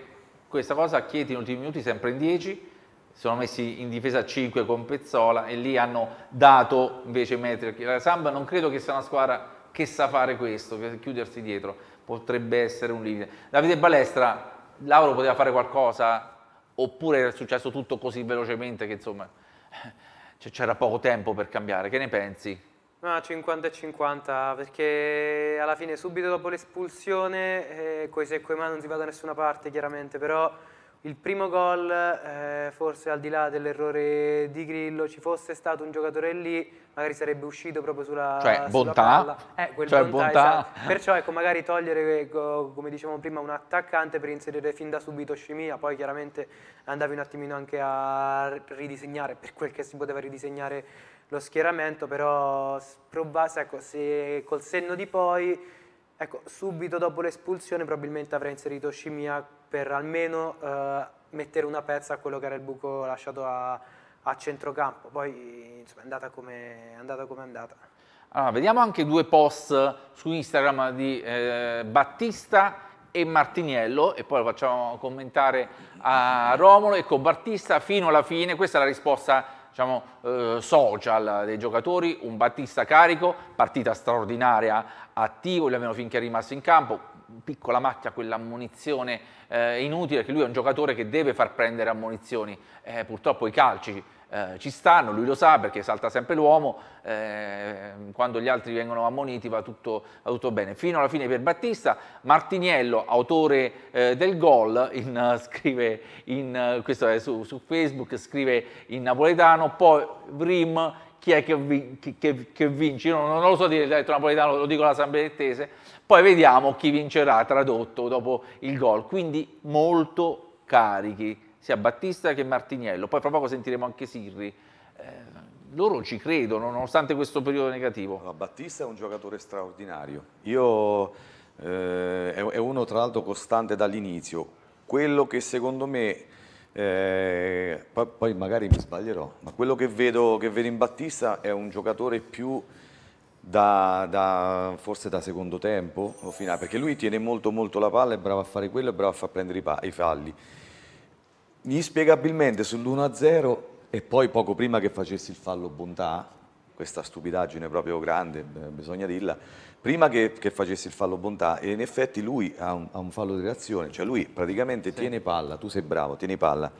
questa cosa, Chieti in ultimi minuti, sempre in 10, sono messi in difesa 5 con Pezzola e lì hanno dato invece metri. a Chieti. La Samp non credo che sia una squadra che sa fare questo, chiudersi dietro, potrebbe essere un limite. Davide Balestra, Lauro poteva fare qualcosa oppure è successo tutto così velocemente che insomma cioè, c'era poco tempo per cambiare, che ne pensi? No, 50 e 50, perché alla fine subito dopo l'espulsione, eh, coi se e coi ma non si va da nessuna parte chiaramente, però il primo gol, eh, forse al di là dell'errore di Grillo, ci fosse stato un giocatore lì, magari sarebbe uscito proprio sulla Cioè, sulla bontà. Eh, cioè, bontà, bontà. Esatto. Perciò, ecco, magari togliere, come dicevamo prima, un attaccante per inserire fin da subito Scimia, poi chiaramente andavi un attimino anche a ridisegnare, per quel che si poteva ridisegnare lo schieramento, però provassi, ecco, se col senno di poi... Ecco, subito dopo l'espulsione probabilmente avrà inserito Scimmia per almeno eh, mettere una pezza a quello che era il buco lasciato a, a centrocampo. Poi insomma, è andata come è andata. Come è andata. Allora, vediamo anche due post su Instagram di eh, Battista e Martiniello e poi lo facciamo commentare a Romolo. Ecco, Battista fino alla fine, questa è la risposta diciamo, eh, social dei giocatori, un Battista carico, partita straordinaria, attivo, almeno finché è rimasto in campo, piccola macchia quell'ammunizione eh, inutile, perché lui è un giocatore che deve far prendere ammunizioni eh, purtroppo i calci eh, ci stanno, lui lo sa perché salta sempre l'uomo, eh, quando gli altri vengono ammoniti va tutto, va tutto, bene. Fino alla fine per Battista, Martiniello, autore eh, del gol, in, scrive in, questo è su, su Facebook, scrive in napoletano, poi Vrim chi è che, vi, chi, che, che vince, io non, lo so dire detto napoletano, lo dico alla samberettese, poi vediamo chi vincerà tradotto dopo il gol, quindi molto carichi, sia Battista che Martiniello, poi fra poco sentiremo anche Sirri, eh, loro ci credono nonostante questo periodo negativo. Allora, Battista è un giocatore straordinario, io, eh, è uno tra l'altro costante dall'inizio, quello che secondo me eh, poi, poi, magari mi sbaglierò, ma quello che vedo, che vedo in Battista è un giocatore più da, da, forse da secondo tempo o finale, perché lui tiene molto molto la palla, è bravo a fare quello, è bravo a far prendere i, i falli. Inspiegabilmente sull'1-0 e poi poco prima che facessi il fallo bontà, questa stupidaggine proprio grande, bisogna dirla, prima che, che facessi il fallo bontà e in effetti lui ha un, ha un fallo di reazione, cioè lui praticamente sì. tiene palla, tu sei bravo, tieni palla,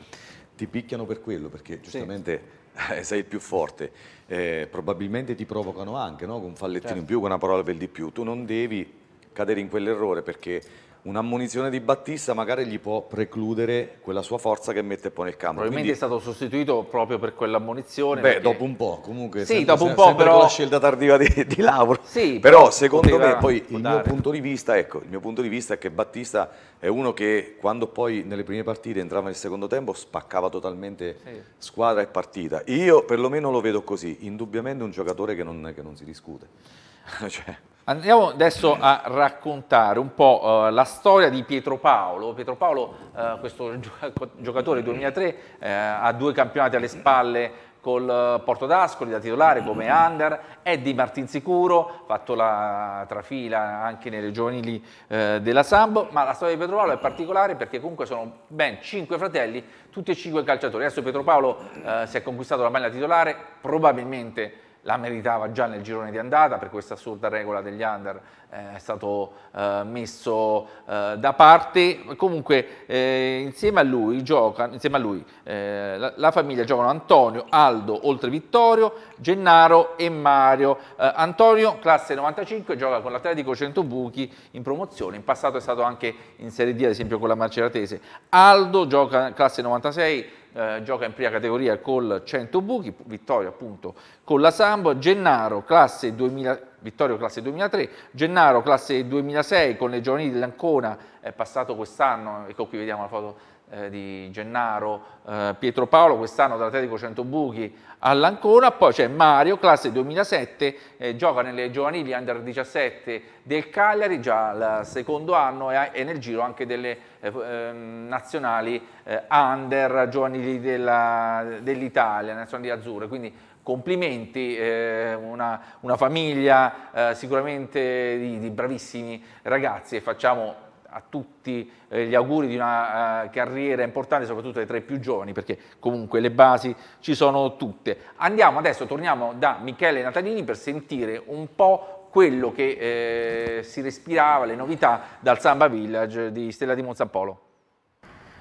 ti picchiano per quello perché giustamente sì. Eh, sei il più forte, eh, probabilmente ti provocano anche no? con un fallettino certo. in più, con una parola per di più, tu non devi cadere in quell'errore perché un'ammonizione di Battista magari gli può precludere quella sua forza che mette poi nel campo. Probabilmente Quindi, è stato sostituito proprio per quell'ammonizione. Beh, perché... dopo un po', comunque. Sì, sempre, dopo un po', però... la scelta tardiva di, di Lauro. Sì, però, però secondo poteva, me poi il mio, vista, ecco, il mio punto di vista, è che Battista è uno che quando poi nelle prime partite entrava nel secondo tempo spaccava totalmente sì. squadra e partita. Io perlomeno lo vedo così, indubbiamente un giocatore che non, che non si discute. cioè... Andiamo adesso a raccontare un po' eh, la storia di Pietro Paolo. Pietro Paolo, eh, questo giocatore 2003, eh, ha due campionati alle spalle col Porto d'Ascoli da titolare come under, è di Martinsicuro, ha fatto la trafila anche nelle giovanili eh, della Sambo, ma la storia di Pietro Paolo è particolare perché comunque sono ben cinque fratelli, tutti e cinque calciatori. Adesso Pietro Paolo eh, si è conquistato la maglia titolare, probabilmente la meritava già nel girone di andata per questa assurda regola degli under eh, è stato eh, messo eh, da parte comunque eh, insieme a lui, gioca, insieme a lui eh, la, la, famiglia giocano Antonio, Aldo oltre Vittorio, Gennaro e Mario Antonio classe 95 gioca con l'Atletico 100 buchi in promozione in passato è stato anche in Serie D ad esempio con la Marceratese Aldo gioca classe 96 eh, gioca in prima categoria col 100 buchi, vittoria appunto con la Sambo, Gennaro classe 2000, Vittorio classe 2003, Gennaro classe 2006 con le giovanili dell'Ancona, è passato quest'anno, ecco qui vediamo la foto eh, di Gennaro eh, Pietro Paolo, quest'anno dall'Atletico 100 Buchi all'Ancona, poi c'è Mario, classe 2007, eh, gioca nelle giovanili under 17 del Cagliari, già il secondo anno e, e nel giro anche delle eh, ehm, nazionali eh, under giovanili dell'Italia, dell nazionali azzurre, quindi complimenti, eh, una, una, famiglia eh, sicuramente di, di, bravissimi ragazzi e facciamo a tutti eh, gli auguri di una eh, carriera importante, soprattutto ai tre più giovani, perché comunque le basi ci sono tutte. Andiamo adesso, torniamo da Michele Natalini per sentire un po' quello che eh, si respirava, le novità dal Samba Village di Stella di Monzampolo.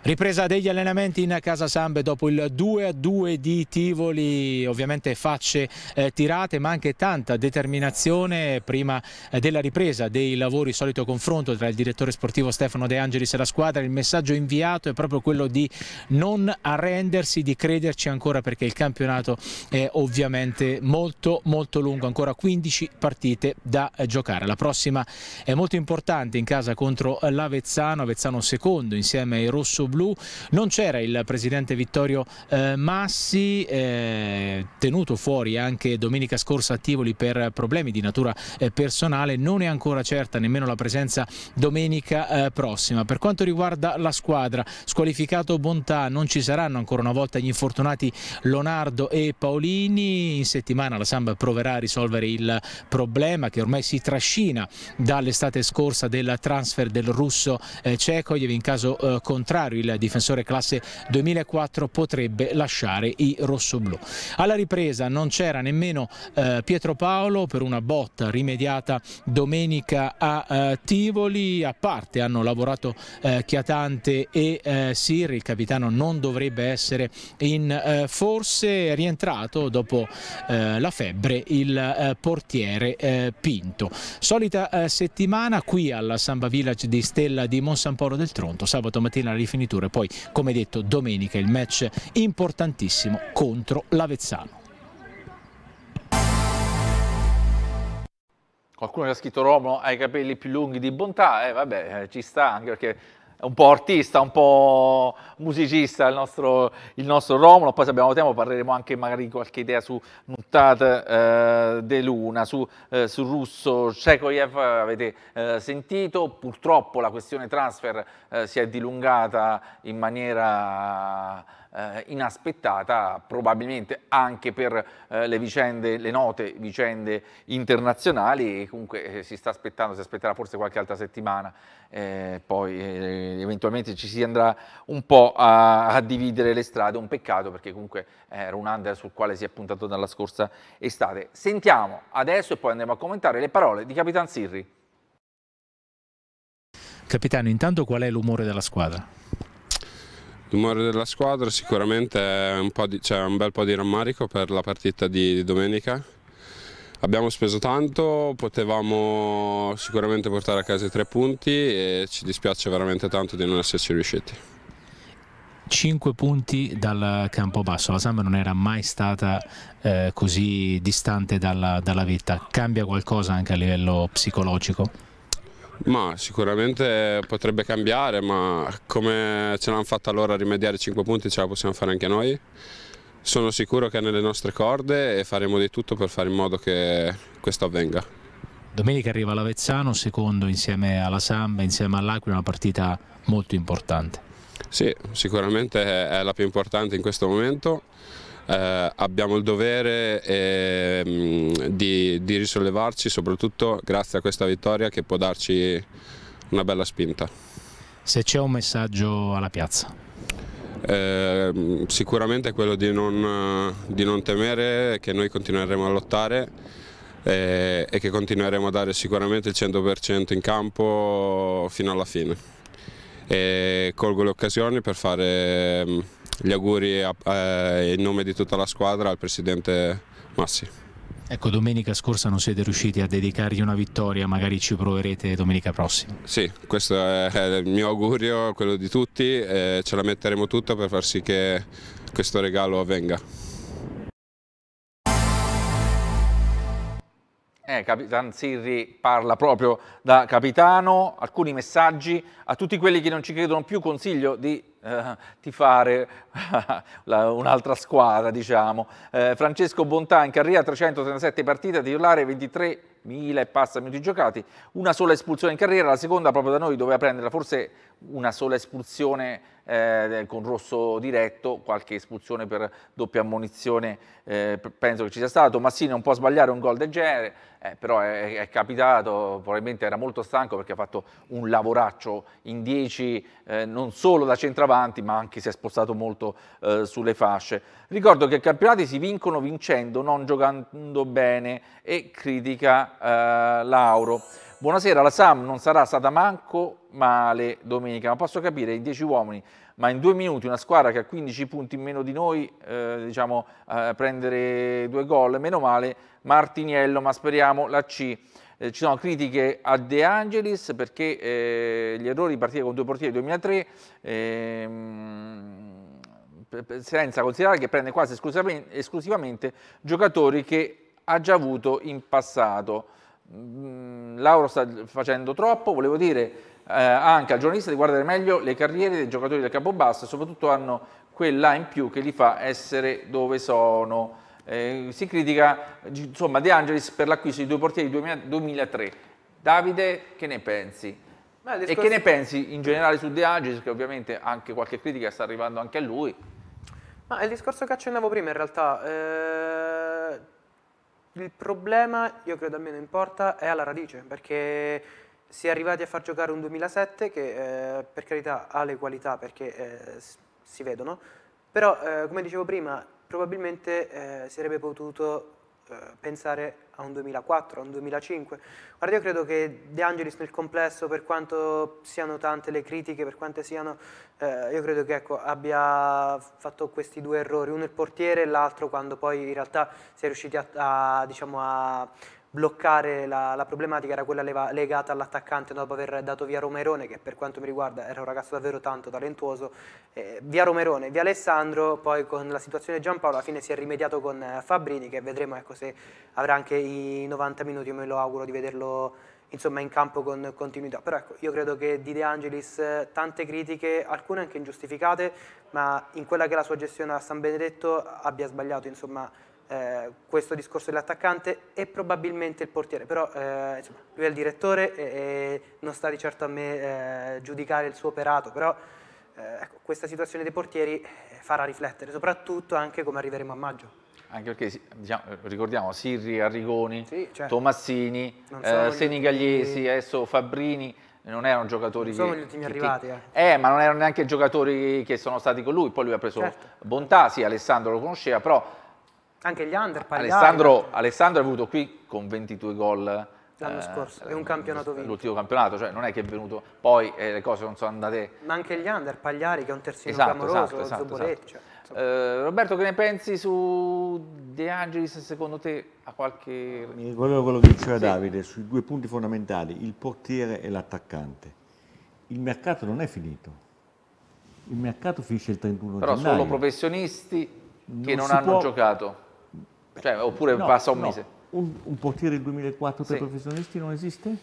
Ripresa degli allenamenti in Casa Sambe dopo il 2-2 di Tivoli, ovviamente facce eh, tirate ma anche tanta determinazione prima eh, della ripresa dei lavori, solito confronto tra il direttore sportivo Stefano De Angelis e la squadra, il messaggio inviato è proprio quello di non arrendersi, di crederci ancora perché il campionato è ovviamente molto molto lungo, ancora 15 partite da eh, giocare. La prossima è molto importante in casa contro eh, l'Avezzano, Avezzano secondo insieme ai Rosso blu. Non c'era il presidente Vittorio eh, Massi, eh, tenuto fuori anche domenica scorsa a Tivoli per problemi di natura eh, personale, non è ancora certa nemmeno la presenza domenica eh, prossima. Per quanto riguarda la squadra, squalificato Bontà, non ci saranno ancora una volta gli infortunati Leonardo e Paolini, in settimana la Samba proverà a risolvere il problema che ormai si trascina dall'estate scorsa del transfer del russo eh, Cecogliev, in caso eh, contrario il difensore classe 2004 potrebbe lasciare i rossoblù. Alla ripresa non c'era nemmeno eh, Pietro Paolo per una botta rimediata domenica a eh, Tivoli, a parte hanno lavorato eh, Chiatante e eh, Sirri, il capitano non dovrebbe essere in eh, forse rientrato dopo eh, la febbre il eh, portiere Pinto. Solita settimana qui alla Samba Village di Stella di Monsamporo del Tronto, sabato mattina la rifinitura addirittura. Poi, come detto, domenica il match importantissimo contro l'Avezzano. Qualcuno che ha scritto Romolo ha i capelli più lunghi di bontà, eh, vabbè, eh, ci sta anche perché un po' artista, un po' musicista il nostro, il nostro Romolo, poi se abbiamo tempo parleremo anche magari di qualche idea su Nuttat eh, De Luna, su, eh, su Russo, Cekoyev avete eh, sentito, purtroppo la questione transfer eh, si è dilungata in maniera eh, inaspettata probabilmente anche per eh, le vicende, le note vicende internazionali e comunque eh, si sta aspettando, si aspetterà forse qualche altra settimana, eh, poi eh, eventualmente ci si andrà un po' a, a, dividere le strade, un peccato perché comunque era un under sul quale si è puntato dalla scorsa estate. Sentiamo adesso e poi andremo a commentare le parole di Capitan Sirri. Capitano, intanto qual è l'umore della squadra? L'umore della squadra sicuramente è un, cioè un, bel po' di rammarico per la partita di, di domenica. Abbiamo speso tanto, potevamo sicuramente portare a casa i tre punti e ci dispiace veramente tanto di non esserci riusciti. 5 punti dal campo basso, la Samba non era mai stata eh, così distante dalla, dalla vita, cambia qualcosa anche a livello psicologico? Ma sicuramente potrebbe cambiare, ma come ce l'hanno fatta loro a rimediare 5 punti ce la possiamo fare anche noi. Sono sicuro che è nelle nostre corde e faremo di tutto per fare in modo che questo avvenga. Domenica arriva l'Avezzano, secondo insieme alla Samba, insieme all'Aquila, una partita molto importante. Sì, sicuramente è la più importante in questo momento eh, abbiamo il dovere eh, di, di risollevarci soprattutto grazie a questa vittoria che può darci una bella spinta. Se c'è un messaggio alla piazza? Eh, sicuramente quello di non, di non, temere, che noi continueremo a lottare eh, e che continueremo a dare sicuramente il 100% in campo fino alla fine. E colgo le occasioni per fare ehm, gli auguri a, eh, in nome di tutta la squadra al presidente Massi. Ecco, domenica scorsa non siete riusciti a dedicargli una vittoria, magari ci proverete domenica prossima. Sì, questo è il mio augurio, quello di tutti, eh, ce la metteremo tutta per far sì che questo regalo avvenga. Eh, Capitan Sirri parla proprio da capitano, alcuni messaggi a tutti quelli che non ci credono più consiglio di eh, tifare un'altra squadra diciamo. Eh, Francesco Bontà in carriera 337 partite, titolare 23 1000 e passa minuti giocati, una sola espulsione in carriera, la seconda proprio da noi doveva prenderla, forse una sola espulsione eh, con rosso diretto, qualche espulsione per doppia ammonizione eh, penso che ci sia stato, Massini non può sbagliare un gol del genere, eh, però è, è, capitato, probabilmente era molto stanco perché ha fatto un lavoraccio in 10 eh, non solo da centravanti ma anche si è spostato molto eh, sulle fasce. Ricordo che i campionati si vincono vincendo, non giocando bene e critica eh, Lauro. Buonasera, la SAM non sarà stata manco male domenica, ma posso capire in 10 uomini, ma in due minuti una squadra che ha 15 punti in meno di noi, eh, diciamo, eh, prendere due gol, meno male Martiniello, ma speriamo la C. Eh, ci sono critiche a De Angelis perché eh, gli errori partiti con due portieri 2003 ehm, senza considerare che prende quasi esclusivamente, esclusivamente giocatori che ha già avuto in passato. Mm, Lauro sta facendo troppo, volevo dire eh, anche al giornalista di guardare meglio le carriere dei giocatori del Capobasso, soprattutto hanno quella in più che li fa essere dove sono. Eh, si critica insomma, De Angelis per l'acquisto di due portieri 2000, 2003. Davide, che ne pensi? Discorso... E che ne pensi in generale su De Angelis, che ovviamente anche qualche critica sta arrivando anche a lui? Ma è il discorso che accennavo prima in realtà. Eh il problema, io credo almeno in porta, è alla radice, perché si è arrivati a far giocare un 2007 che eh, per carità ha le qualità perché eh, si vedono, però eh, come dicevo prima probabilmente eh, si sarebbe potuto eh, pensare a un 2004, a un 2005. Guarda, io credo che De Angelis nel complesso, per quanto siano tante le critiche, per quante siano, eh, io credo che ecco, abbia fatto questi due errori, uno il portiere e l'altro quando poi in realtà si è riusciti a, a, diciamo, a bloccare la, la problematica era quella leva, legata all'attaccante dopo aver dato via Romerone, che per quanto mi riguarda era un ragazzo davvero tanto talentuoso, eh, via Romerone, via Alessandro, poi con la situazione Giampaolo alla fine si è rimediato con eh, Fabrini, che vedremo ecco, se avrà anche i 90 minuti, me lo auguro di vederlo insomma, in campo con continuità. Però ecco, io credo che di De Angelis tante critiche, alcune anche ingiustificate, ma in quella che è la sua gestione a San Benedetto abbia sbagliato, insomma, eh, questo discorso dell'attaccante e probabilmente il portiere, però eh, insomma, lui è il direttore e, e, non sta di certo a me eh, giudicare il suo operato, però eh, ecco, questa situazione dei portieri eh, farà riflettere, soprattutto anche come arriveremo a maggio. Anche perché diciamo, ricordiamo Sirri, Arrigoni, sì, certo. Tomassini, Senigagliesi, gli... adesso Fabbrini, non erano giocatori non sono che, gli ultimi che, arrivati eh. eh. ma non erano neanche giocatori che sono stati con lui poi lui ha preso certo. Bontà sì Alessandro lo conosceva però anche gli under pari Alessandro, Alessandro, è venuto qui con 22 gol l'anno eh, scorso, è un campionato vinto. L'ultimo campionato, cioè non è che è venuto poi e eh, le cose non sono andate... Ma anche gli under, Pagliari che è un terzino esatto, clamoroso, esatto, Zuboleccia. Esatto. Cioè, esatto. Eh, Roberto che ne pensi su De Angelis secondo te ha qualche... Mi ricordo quello che diceva sì. Davide sui due punti fondamentali, il portiere e l'attaccante. Il mercato non è finito, il mercato finisce il 31 Però gennaio. Però solo professionisti che non, non hanno può... giocato cioè, oppure no, passa un no. mese. Un, un portiere del 2004 per sì. professionisti non esiste?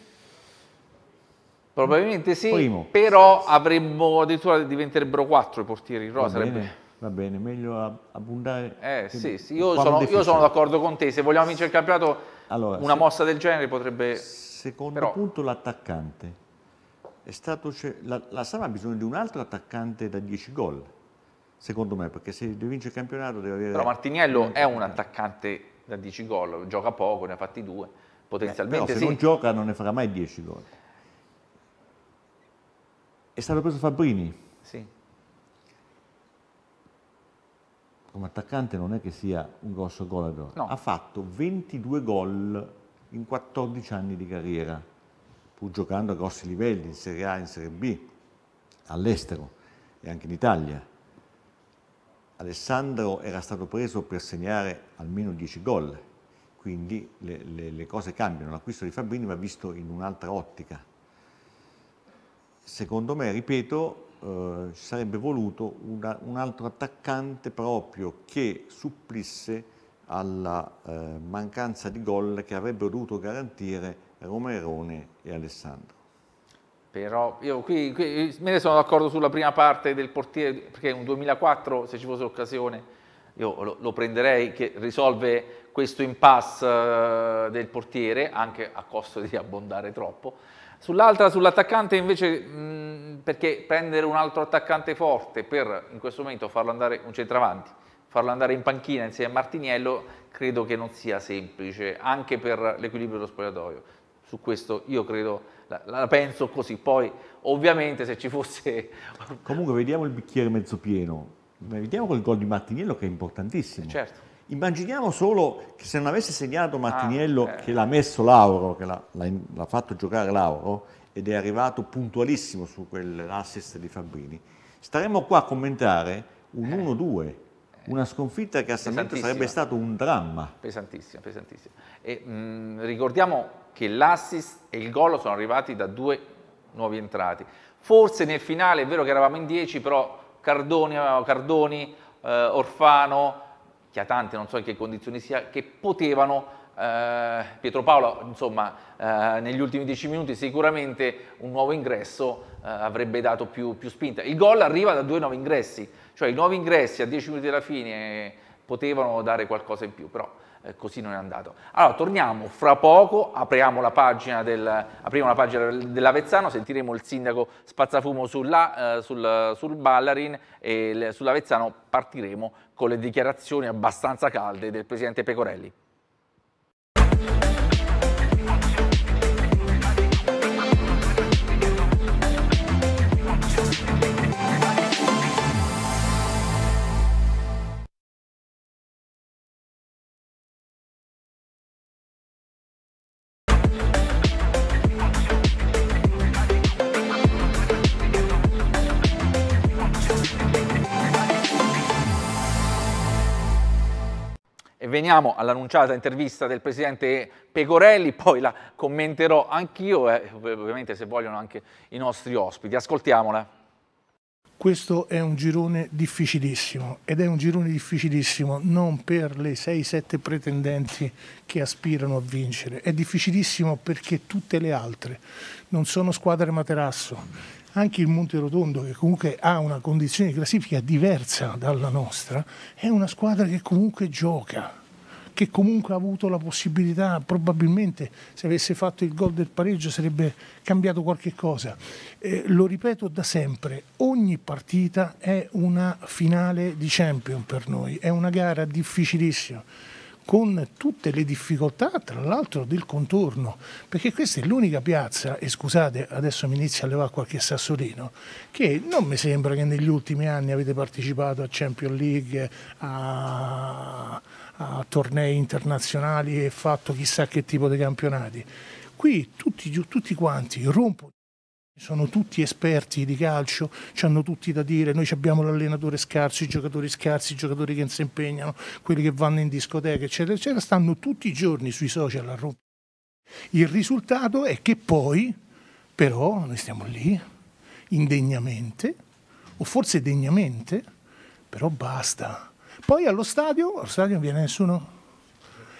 Probabilmente sì, Primo. però avremmo addirittura diventerebbero quattro i portieri in rosa. Va bene, sarebbe... va bene meglio abbondare. Eh sì, sì. io sono, sono d'accordo con te, se vogliamo vincere il campionato allora, una se... mossa del genere potrebbe... Secondo però... punto l'attaccante. È Stato... La, la Sala ha bisogno di un altro attaccante da 10 gol secondo me, perché se vince il campionato deve avere... Però Martiniello eh, è un eh. attaccante da 10 gol, gioca poco, ne ha fatti due, potenzialmente eh, però se sì. non gioca non ne farà mai 10 gol. È stato preso Fabrini. Sì. Come attaccante non è che sia un grosso gol no. Ha fatto 22 gol in 14 anni di carriera, pur giocando a grossi livelli, in Serie A, in Serie B, all'estero e anche in Italia Alessandro era stato preso per segnare almeno 10 gol, quindi le, le, le cose cambiano. L'acquisto di Fabrini va visto in un'altra ottica. Secondo me, ripeto, eh, ci sarebbe voluto una, un altro attaccante proprio che supplisse alla eh, mancanza di gol che avrebbero dovuto garantire Romerone e Alessandro. Però io qui, qui, me ne sono d'accordo sulla prima parte del portiere, perché un 2004, se ci fosse l'occasione, io lo, lo, prenderei, che risolve questo impasse eh, del portiere, anche a costo di abbondare troppo. Sull'altra, sull'attaccante invece, mh, perché prendere un altro attaccante forte per in questo momento farlo andare un centravanti, farlo andare in panchina insieme a Martiniello, credo che non sia semplice, anche per l'equilibrio dello spogliatoio. Su questo io credo la, la penso così, poi ovviamente se ci fosse... Comunque vediamo il bicchiere mezzo pieno, Ma vediamo quel gol di Martiniello che è importantissimo. Eh, certo. Immaginiamo solo che se non avesse segnato Martiniello, ah, okay. Eh. che l'ha messo Lauro, che l'ha, l'ha, l'ha, fatto giocare Lauro, ed è arrivato puntualissimo su quell'assist di Fabrini, staremmo qua a commentare un eh. 1-2. Una sconfitta che assolutamente sarebbe stato un dramma. Pesantissima, pesantissima. E, mh, mm, ricordiamo che l'assist e il gol sono arrivati da due nuovi entrati. Forse nel finale è vero che eravamo in 10, però Cardoni, Cardoni eh, Orfano, Chiatante, non so in che condizioni sia, che potevano eh, Pietro Paolo, insomma, eh, negli ultimi dieci minuti sicuramente un nuovo ingresso eh, avrebbe dato più, più, spinta. Il gol arriva da due nuovi ingressi, cioè i nuovi ingressi a dieci minuti della fine potevano dare qualcosa in più, però eh, così non è andato. Allora, torniamo fra poco, apriamo la pagina, del, apriamo la pagina dell'Avezzano, sentiremo il sindaco Spazzafumo sulla, eh, sul, sul, Ballarin e sull'Avezzano partiremo con le dichiarazioni abbastanza calde del presidente Pecorelli. veniamo all'annunciata intervista del presidente Pecorelli, poi la commenterò anch'io e eh, ovviamente se vogliono anche i nostri ospiti. Ascoltiamola. Questo è un girone difficilissimo ed è un girone difficilissimo non per le 6-7 pretendenti che aspirano a vincere, è difficilissimo perché tutte le altre non sono squadre materasso. Anche il Monte Rotondo, che comunque ha una condizione di classifica diversa dalla nostra, è una squadra che comunque gioca che comunque ha avuto la possibilità, probabilmente se avesse fatto il gol del pareggio sarebbe cambiato qualche cosa. Eh, lo ripeto da sempre, ogni partita è una finale di champion per noi, è una gara difficilissima con tutte le difficoltà, tra l'altro del contorno, perché questa è l'unica piazza, e scusate, adesso mi inizio a levare qualche sassolino, che non mi sembra che negli ultimi anni avete partecipato a Champions League, a, a tornei internazionali e fatto chissà che tipo di campionati. Qui tutti, tutti quanti rompono. Sono tutti esperti di calcio, hanno tutti da dire, noi abbiamo l'allenatore scarso, i giocatori scarsi, i giocatori che non si impegnano, quelli che vanno in discoteca, eccetera, eccetera, stanno tutti i giorni sui social a rompere. Il risultato è che poi, però, noi stiamo lì, indegnamente, o forse degnamente, però basta. Poi allo stadio, allo stadio non viene nessuno.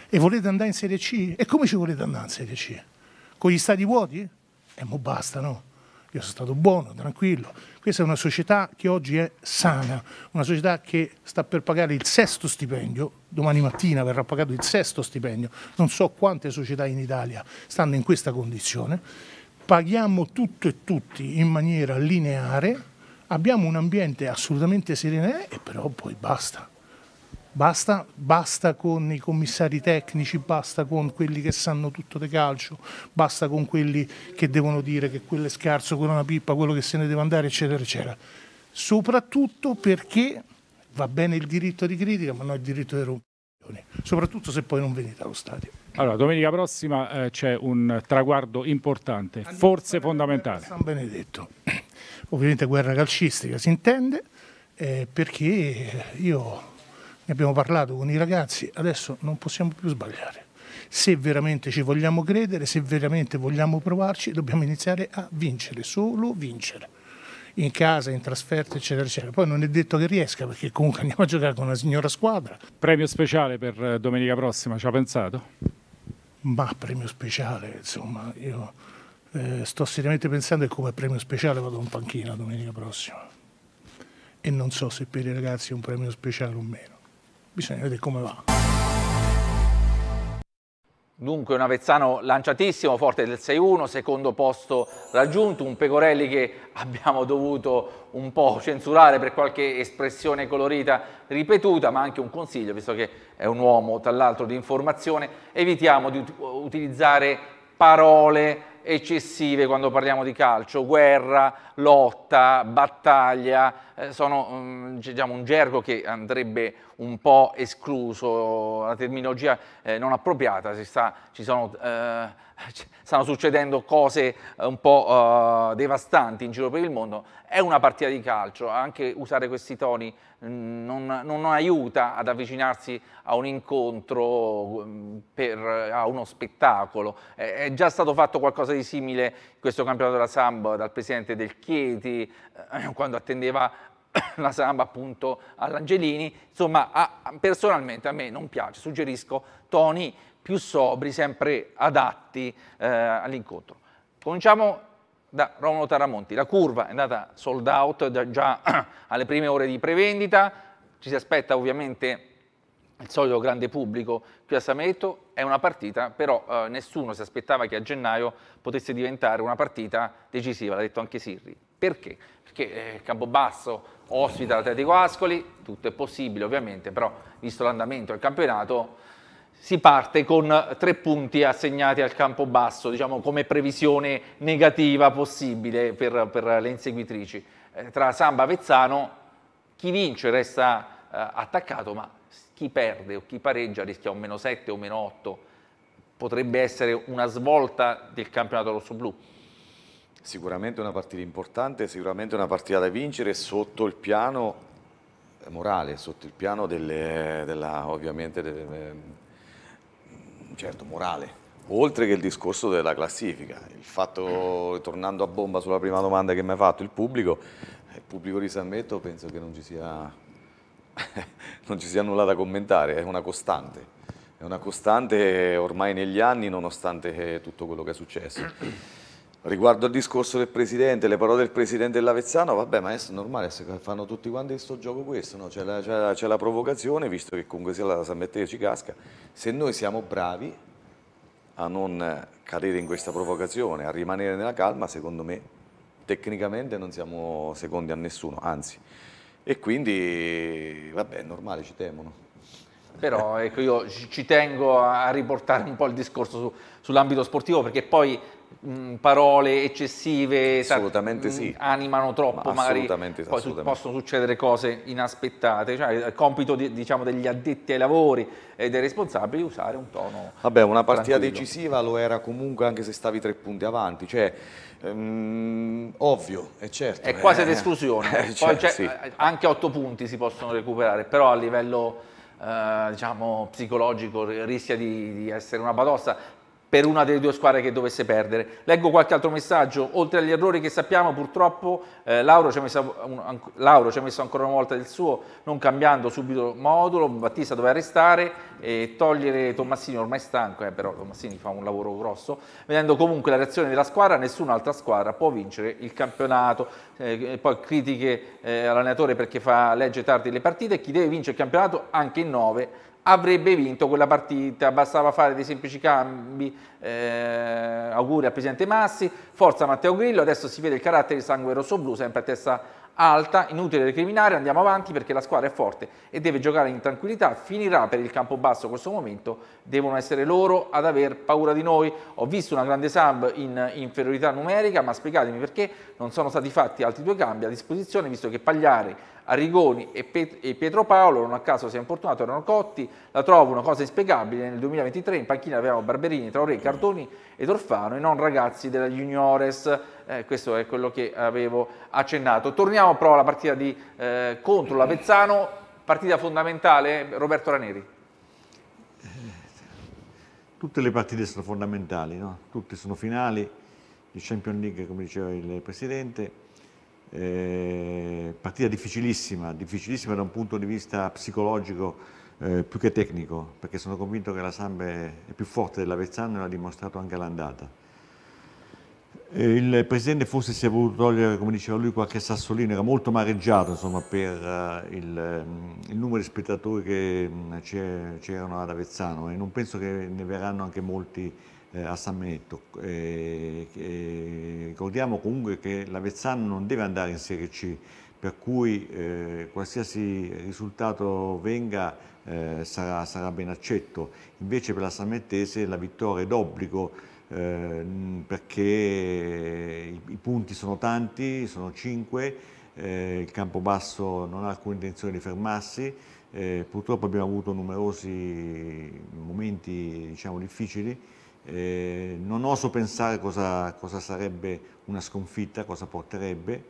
E volete andare in Serie C? E come ci volete andare in Serie C? Con gli stadi vuoti? E eh, mo basta, no? Io sono stato buono, tranquillo. Questa è una società che oggi è sana, una società che sta per pagare il sesto stipendio, domani mattina verrà pagato il sesto stipendio, non so quante società in Italia stanno in questa condizione. Paghiamo tutto e tutti in maniera lineare, abbiamo un ambiente assolutamente sereno e eh, però poi basta. Basta, basta, con i commissari tecnici, basta con quelli che sanno tutto di calcio, basta con quelli che devono dire che quello è scarso, quello è una pippa, quello che se ne deve andare, eccetera, eccetera. Soprattutto perché va bene il diritto di critica, ma non il diritto di rompere soprattutto se poi non venite allo stadio. Allora, domenica prossima eh, c'è un traguardo importante, Andiamo forse fondamentale. San Benedetto, ovviamente guerra calcistica si intende, eh, perché io ne abbiamo parlato con i ragazzi, adesso non possiamo più sbagliare. Se veramente ci vogliamo credere, se veramente vogliamo provarci, dobbiamo iniziare a vincere, solo vincere. In casa, in trasferta, eccetera, eccetera. Poi non è detto che riesca, perché comunque andiamo a giocare con una signora squadra. Premio speciale per eh, domenica prossima, ci ha pensato? Ma premio speciale, insomma, io eh, sto seriamente pensando che come premio speciale vado in panchina domenica prossima. E non so se per i ragazzi è un premio speciale o meno bisogna vedere come va. Dunque un Avezzano lanciatissimo, forte del 6-1, secondo posto raggiunto, un Pecorelli che abbiamo dovuto un po' censurare per qualche espressione colorita ripetuta, ma anche un consiglio, visto che è un uomo tra l'altro di informazione, evitiamo di utilizzare parole eccessive quando parliamo di calcio, guerra, lotta, battaglia, eh, sono mm, diciamo, un gergo che andrebbe un po' escluso, la terminologia eh, non appropriata, sta, ci sono eh, stanno succedendo cose eh, un po' uh, devastanti in giro per il mondo, è una partita di calcio, anche usare questi toni mm, non, non aiuta ad avvicinarsi a un incontro, mm, per, a uno spettacolo. È, già stato fatto qualcosa di simile in questo campionato della Samba dal presidente del Chieti, eh, quando attendeva la samba appunto all'Angelini, insomma a, personalmente a me non piace, suggerisco toni più sobri, sempre adatti eh, all'incontro. Cominciamo da Romolo Taramonti. La curva è andata sold out già alle prime ore di prevendita, ci si aspetta ovviamente il solito grande pubblico qui a Sameto, è una partita, però eh, nessuno si aspettava che a gennaio potesse diventare una partita decisiva, l'ha detto anche Sirri. Perché? Perché eh, Campobasso ospita l'Atletico Ascoli, tutto è possibile ovviamente, però visto l'andamento del campionato si parte con tre punti assegnati al campo basso, diciamo come previsione negativa possibile per, per le inseguitrici. Eh, tra Samba e Vezzano chi vince resta eh, attaccato, ma chi perde o chi pareggia rischia un meno 7 o meno 8. Potrebbe essere una svolta del campionato rosso-blu. Sicuramente una partita importante, sicuramente una partita da vincere sotto il piano eh, morale, sotto il piano delle, della, ovviamente delle, un certo morale. Oltre che il discorso della classifica, il fatto, tornando a bomba sulla prima domanda che mi ha fatto, il pubblico, eh, il pubblico di San Metto penso che non ci sia, non ci sia nulla da commentare, è una costante. È una costante ormai negli anni, nonostante eh, tutto quello che è successo. Riguardo al discorso del Presidente, le parole del Presidente dell'Avezzano, vabbè ma è normale, fanno tutti quanti questo gioco questo, no? c'è, la, la, provocazione, visto che comunque sia la San che ci casca, se noi siamo bravi a non cadere in questa provocazione, a rimanere nella calma, secondo me tecnicamente non siamo secondi a nessuno, anzi. E quindi, vabbè, è normale, ci temono. Però ecco, io ci tengo a riportare un po' il discorso su, sull'ambito sportivo perché poi Mm, parole eccessive assolutamente sa- mm, sì. animano troppo, Ma magari assolutamente, poi assolutamente. possono succedere cose inaspettate. Cioè, il compito di, diciamo, degli addetti ai lavori e dei responsabili usare un tono. Vabbè, una partita tranquillo. decisiva lo era comunque anche se stavi tre punti avanti. Cioè, ehm, ovvio, è certo. È quasi eh, ad esclusione. Eh, cioè, sì. Eh, anche otto punti si possono recuperare, però a livello... Eh, diciamo, psicologico rischia di, di, essere una badossa per una delle due squadre che dovesse perdere. Leggo qualche altro messaggio, oltre agli errori che sappiamo purtroppo eh, Lauro, ci un, Lauro, ci ha messo ancora una volta del suo, non cambiando subito modulo, Battista doveva restare e togliere Tommassini, ormai stanco, eh, però Tommassini fa un lavoro grosso, vedendo comunque la reazione della squadra, nessun'altra squadra può vincere il campionato, eh, poi critiche eh, all'allenatore perché fa legge tardi le partite, chi deve vincere il campionato anche in nove avrebbe vinto quella partita, bastava fare dei semplici cambi, eh, auguri al Presidente Massi, forza Matteo Grillo, adesso si vede il carattere di sangue rosso-blu, sempre a testa alta, inutile recriminare, andiamo avanti perché la squadra è forte e deve giocare in tranquillità, finirà per il campo basso questo momento, devono essere loro ad aver paura di noi. Ho visto una grande sub in inferiorità numerica, ma spiegatemi perché non sono stati fatti altri due cambi a disposizione, visto che Pagliari Arrigoni e, Pietro Paolo, non a caso si è infortunato, erano cotti, la trovo una cosa inspiegabile, nel 2023 in panchina avevamo Barberini, Traoré, Cardoni ed Orfano e non ragazzi della Juniores, eh, questo è quello che avevo accennato. Torniamo però alla partita di, eh, contro l'Avezzano, partita fondamentale, Roberto Raneri. Eh, tutte le partite sono fondamentali, no? tutte sono finali, di Champions League come diceva il Presidente, eh, partita difficilissima, difficilissima da un punto di vista psicologico eh, più che tecnico, perché sono convinto che la Sambe è più forte dell'Avezzano e l'ha dimostrato anche all'andata. Eh, il presidente forse si è voluto togliere, come diceva lui, qualche sassolino, era molto mareggiato insomma, per uh, il, mm, il, numero di spettatori che mm, c'erano ad Avezzano e non penso che ne verranno anche molti eh, a San Benetto. Eh, eh, ricordiamo comunque che l'Avezzano non deve andare in Serie C, per cui eh, qualsiasi risultato venga eh, sarà, sarà, ben accetto. Invece per la San Samettese la vittoria è d'obbligo eh, perché i, punti sono tanti, sono 5, il campo basso non ha alcuna intenzione di fermarsi, purtroppo abbiamo avuto numerosi momenti diciamo, difficili, eh, non oso pensare cosa, cosa, sarebbe una sconfitta, cosa porterebbe,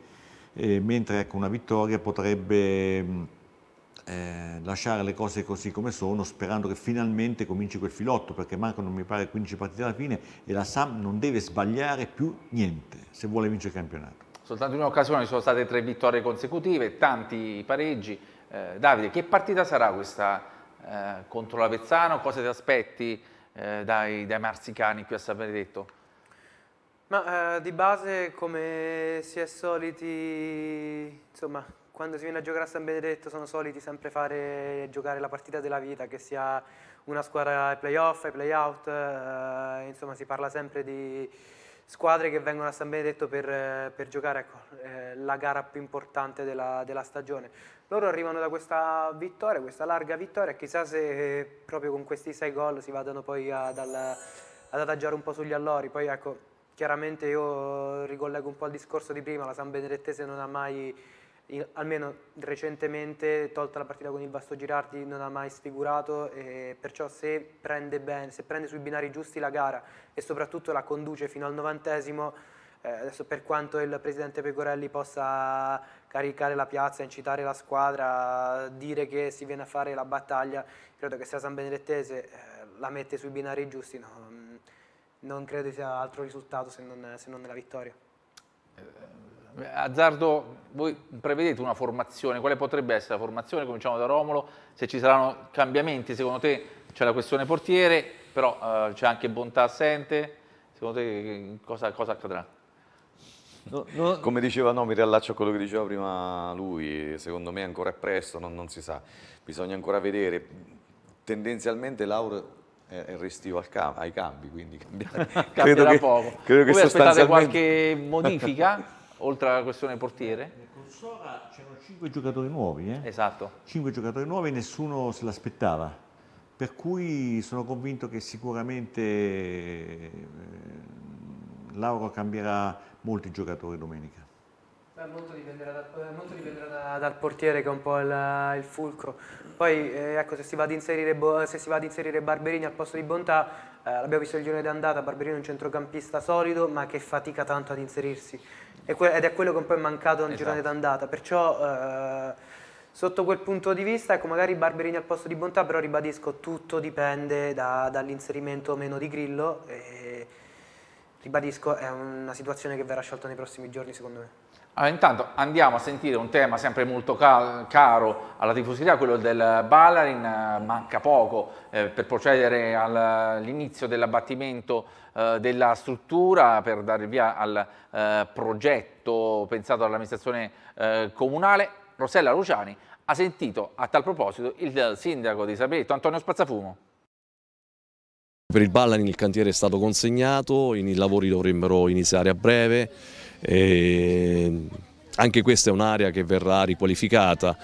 eh, mentre ecco, una vittoria potrebbe mm, eh, lasciare le cose così come sono, sperando che finalmente cominci quel filotto, perché mancano mi pare 15 partite alla fine e la SAM non deve sbagliare più niente se vuole vincere il campionato. Soltanto in un'occasione sono state tre vittorie consecutive, tanti pareggi. Eh, Davide, che partita sarà questa eh, contro l'Avezzano? Cosa ti aspetti? eh, dai, dai, marsicani qui a San Benedetto? Ma eh, di base, come si è soliti, insomma, quando si viene a giocare a San Benedetto sono soliti sempre fare giocare la partita della vita, che sia una squadra ai playoff, ai playout, eh, insomma si parla sempre di squadre che vengono a San Benedetto per, eh, per giocare ecco, eh, la gara più importante della, della, stagione. Loro arrivano da questa vittoria, questa larga vittoria, chissà se eh, proprio con questi sei gol si vadano poi ad, al, ad adagiare un po' sugli allori. Poi ecco, chiaramente io ricollego un po' al discorso di prima, la San Benedettese non ha mai il, almeno recentemente, tolta la partita con il Vasto Girardi, non ha mai sfigurato e perciò se prende, bene, se prende sui binari giusti la gara e soprattutto la conduce fino al novantesimo, eh, adesso per quanto il presidente Pecorelli possa caricare la piazza, incitare la squadra, dire che si viene a fare la battaglia, credo che sia San Benedettese eh, la mette sui binari giusti, no, non credo sia altro risultato se non, se non nella vittoria. Eh, Azzardo, voi prevedete una formazione, quale potrebbe essere la formazione? Cominciamo da Romolo, se ci saranno cambiamenti, secondo te c'è la questione portiere, però eh, c'è anche bontà assente, secondo te cosa, cosa accadrà? No, no. Come diceva, no, mi riallaccio a quello che diceva prima lui, secondo me ancora è presto, non, non si sa, bisogna ancora vedere. Tendenzialmente Lauro è restivo ai cambi, quindi cambierà credo che, poco. Credo Voi che sostanzialmente... qualche modifica? oltre alla questione portiere. Con Sora c'erano 5 giocatori nuovi, eh? Esatto. 5 giocatori nuovi e nessuno se l'aspettava. Per cui sono convinto che sicuramente eh, Lauro cambierà molti giocatori domenica. Beh, molto dipenderà, da, eh, molto dipenderà da, dal portiere che è un po' il, eh, il fulcro. Poi eh, ecco, se si, va ad inserire, inserire Barberini al posto di Bontà, eh, l'abbiamo visto il giorno d'andata, Barberini è un centrocampista solido ma che fatica tanto ad inserirsi ed è quello che un po' è mancato nel esatto. girone d'andata, perciò eh, sotto quel punto di vista ecco magari Barberini al posto di Bontà, però ribadisco tutto dipende da, dall'inserimento o meno di Grillo e ribadisco è una situazione che verrà sciolta nei prossimi giorni secondo me. Allora, intanto andiamo a sentire un tema sempre molto caro alla tifoseria, quello del Ballarin, manca poco eh, per procedere all'inizio dell'abbattimento eh, della struttura per dare via al eh, progetto pensato dall'amministrazione eh, comunale, Rossella Luciani ha sentito a tal proposito il sindaco di Sabrietto, Antonio Spazzafumo. Per il Ballani il cantiere è stato consegnato, i lavori dovrebbero iniziare a breve, anche questa è un'area che verrà riqualificata.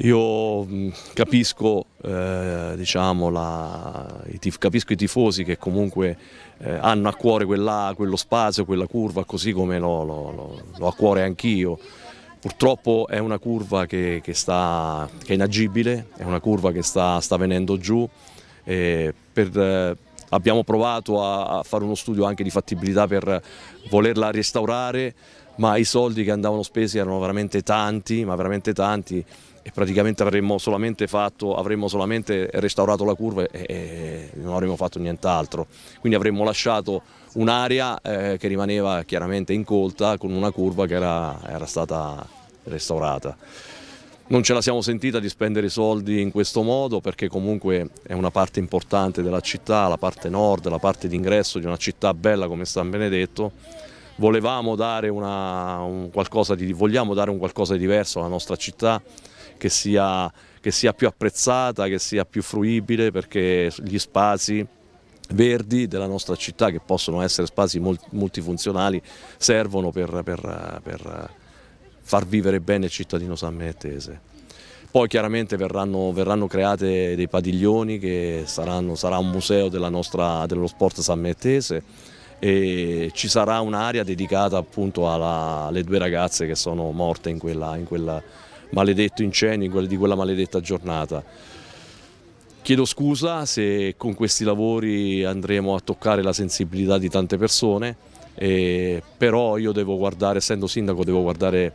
Io mm, capisco, eh, diciamo, la, i, tif, capisco, i, tifosi che comunque eh, hanno a cuore quella, quello spazio, quella curva, così come lo, lo, lo, lo ho a cuore anch'io. Purtroppo è una curva che, che, sta, che, è inagibile, è una curva che sta, sta venendo giù. Per, eh, abbiamo provato a, a fare uno studio anche di fattibilità per volerla restaurare, ma i soldi che andavano spesi erano veramente tanti, ma veramente tanti e praticamente avremmo solamente, fatto, avremmo solamente restaurato la curva e, e non avremmo fatto nient'altro. Quindi avremmo lasciato un'area eh, che rimaneva chiaramente incolta con una curva che era, era stata restaurata. Non ce la siamo sentita di spendere soldi in questo modo perché comunque è una parte importante della città, la parte nord, la parte d'ingresso di una città bella come San Benedetto. Volevamo dare una, un qualcosa di, vogliamo dare un qualcosa di diverso alla nostra città, che sia, che sia più apprezzata, che sia più fruibile perché gli spazi verdi della nostra città, che possono essere spazi multifunzionali, servono per, per, per far vivere bene il cittadino sammettese. Poi chiaramente verranno, verranno create dei padiglioni che saranno, sarà un museo nostra, dello sport sammettese e ci sarà un'area dedicata appunto alla, alle due ragazze che sono morte in quella, in quella maledetto incendio di quella maledetta giornata. Chiedo scusa se con questi lavori andremo a toccare la sensibilità di tante persone, eh, però io devo guardare, essendo sindaco, devo guardare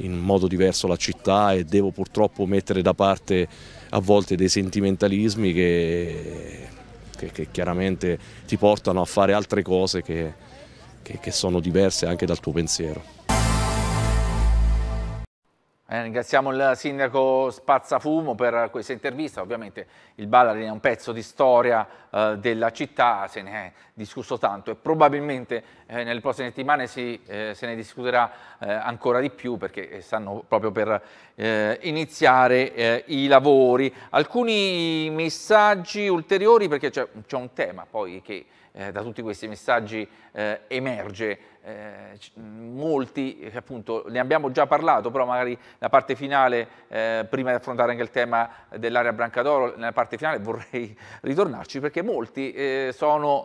in modo diverso la città e devo purtroppo mettere da parte a volte dei sentimentalismi che, che, che chiaramente ti portano a fare altre cose che, che sono diverse anche dal tuo pensiero. Eh, ringraziamo il sindaco Spazzafumo per questa intervista, ovviamente il Ballarin è un pezzo di storia eh, della città, se ne è discusso tanto e probabilmente eh, nelle prossime settimane si, eh, se ne discuterà eh, ancora di più perché eh, stanno proprio per iniziare i lavori. Alcuni messaggi ulteriori perché c'è un tema poi che da tutti questi messaggi emerge eh, molti, eh, appunto ne abbiamo già parlato, però magari la parte finale, eh, prima di affrontare anche il tema dell'area Brancadoro, nella parte finale vorrei ritornarci perché molti eh, sono,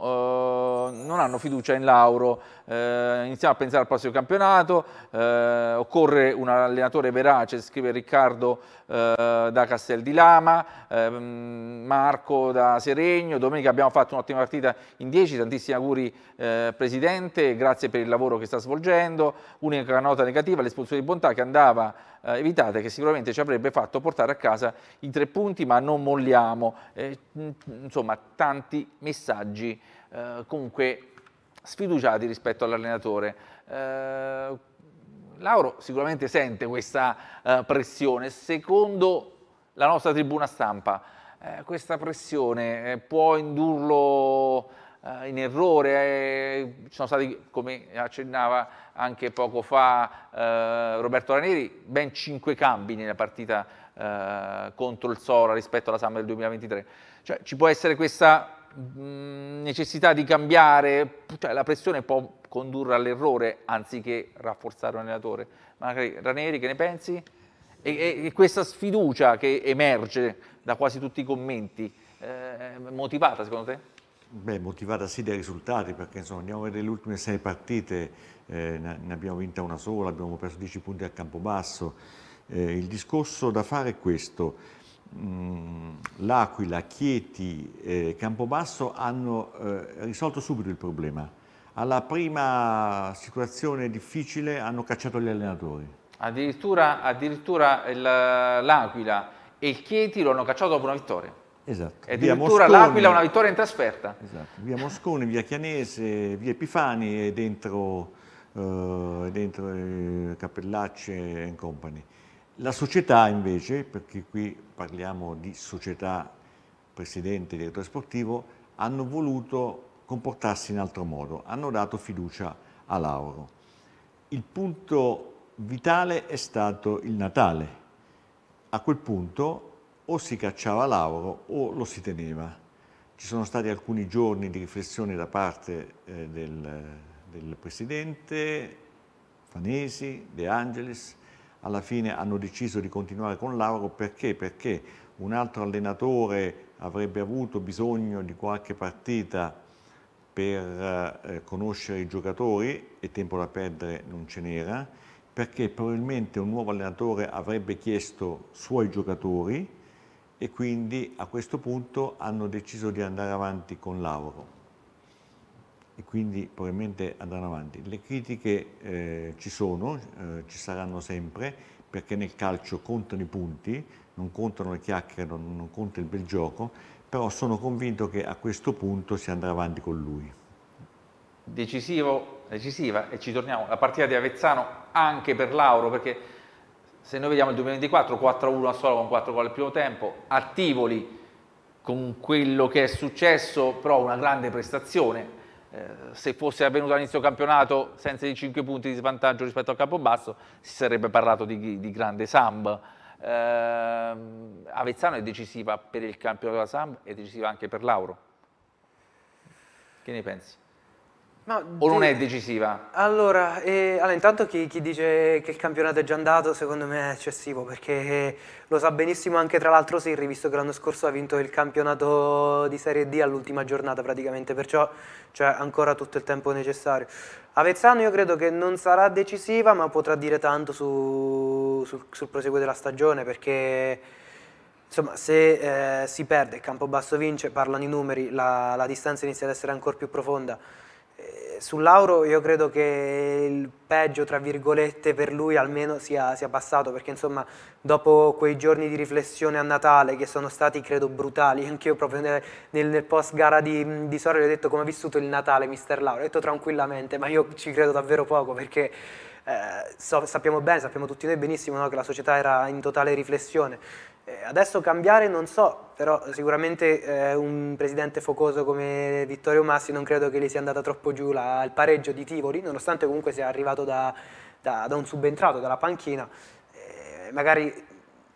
eh, non hanno fiducia in Lauro, eh, iniziamo a pensare al prossimo campionato, eh, occorre un allenatore verace, scrive Riccardo eh, da Castel di Lama, eh, mm, Marco da Seregno, domenica abbiamo fatto un'ottima partita in 10, tantissimi auguri eh, Presidente, grazie per il lavoro che sta svolgendo, unica nota negativa l'espulsione di Bontà che andava eh, evitata e che sicuramente ci avrebbe fatto portare a casa i tre punti ma non molliamo, mm, insomma tanti messaggi comunque sfiduciati rispetto all'allenatore. Eh, Lauro sicuramente sente questa eh, pressione. Secondo la nostra tribuna stampa, eh, questa pressione eh, può indurlo eh, in errore. Eh, ci sono stati, come accennava anche poco fa Roberto Ranieri, ben cinque cambi nella partita contro il Sora rispetto alla Samba del 2023. Cioè, ci può essere questa Mm, necessità di cambiare, cioè la pressione può condurre all'errore anziché rafforzare un allenatore. Magari Ranieri che ne pensi? E, e, questa sfiducia che emerge da quasi tutti i commenti, eh, motivata secondo te? Beh, motivata sì dai risultati, perché insomma, andiamo a vedere le ultime sei partite, eh, ne abbiamo vinta una sola, abbiamo perso 10 punti a Campobasso. Eh, il discorso da fare è questo, Mm, L'Aquila, Chieti e Campobasso hanno eh, risolto subito il problema. Alla prima situazione difficile hanno cacciato gli allenatori. Addirittura, addirittura l'Aquila e il Chieti lo hanno cacciato dopo una vittoria. Esatto. E addirittura l'Aquila una vittoria in trasferta. Esatto. Via Moscone, via Chianese, via Epifani e dentro, eh, dentro eh, Cappellacce e Company. La società invece, perché qui parliamo di società, presidente, direttore sportivo, hanno voluto comportarsi in altro modo, hanno dato fiducia a Lauro. Il punto vitale è stato il Natale. A quel punto o si cacciava Lauro o lo si teneva. Ci sono stati alcuni giorni di riflessione da parte eh, del, del presidente, Fanesi, De Angelis, alla fine hanno deciso di continuare con Lauro perché? Perché un altro allenatore avrebbe avuto bisogno di qualche partita per eh, conoscere i giocatori e tempo da perdere non ce n'era, perché probabilmente un nuovo allenatore avrebbe chiesto suoi giocatori e quindi a questo punto hanno deciso di andare avanti con Lauro e quindi probabilmente andranno avanti. Le critiche eh, ci sono, eh, ci saranno sempre, perché nel calcio contano i punti, non contano le chiacchiere, non, non conta il bel gioco, però sono convinto che a questo punto si andrà avanti con lui. Decisivo, decisiva, e ci torniamo, la partita di Avezzano anche per Lauro, perché se noi vediamo il 2024, 4-1 a solo con 4 gol al primo tempo, attivoli con quello che è successo, però una grande prestazione, eh, se fosse avvenuto all'inizio campionato senza i 5 punti di svantaggio rispetto al Campobasso si sarebbe parlato di, di grande Samb. Eh, Avezzano è decisiva per il campionato della Samb e decisiva anche per Lauro. Che ne pensi? Ma o non è decisiva? Allora, eh, allora intanto chi, chi, dice che il campionato è già andato secondo me è eccessivo perché eh, lo sa benissimo anche tra l'altro Sirri visto che l'anno scorso ha vinto il campionato di Serie D all'ultima giornata praticamente perciò c'è ancora tutto il tempo necessario. Avezzano io credo che non sarà decisiva ma potrà dire tanto su, sul, sul proseguo della stagione perché insomma, se eh, si perde, Campobasso vince, parlano i numeri, la, la distanza inizia ad essere ancora più profonda su Lauro io credo che il peggio, tra virgolette, per lui almeno sia, sia, passato, perché insomma dopo quei giorni di riflessione a Natale che sono stati, credo, brutali, io proprio nel, nel post gara di, di Soria ho detto come ha vissuto il Natale mister Lauro, ho detto tranquillamente, ma io ci credo davvero poco perché... Eh, so, sappiamo bene, sappiamo tutti noi benissimo no, che la società era in totale riflessione, eh, adesso cambiare non so, però sicuramente eh, un presidente focoso come Vittorio Massi non credo che gli sia andata troppo giù la, il pareggio di Tivoli, nonostante comunque sia arrivato da, da, da un subentrato, dalla panchina. Eh, magari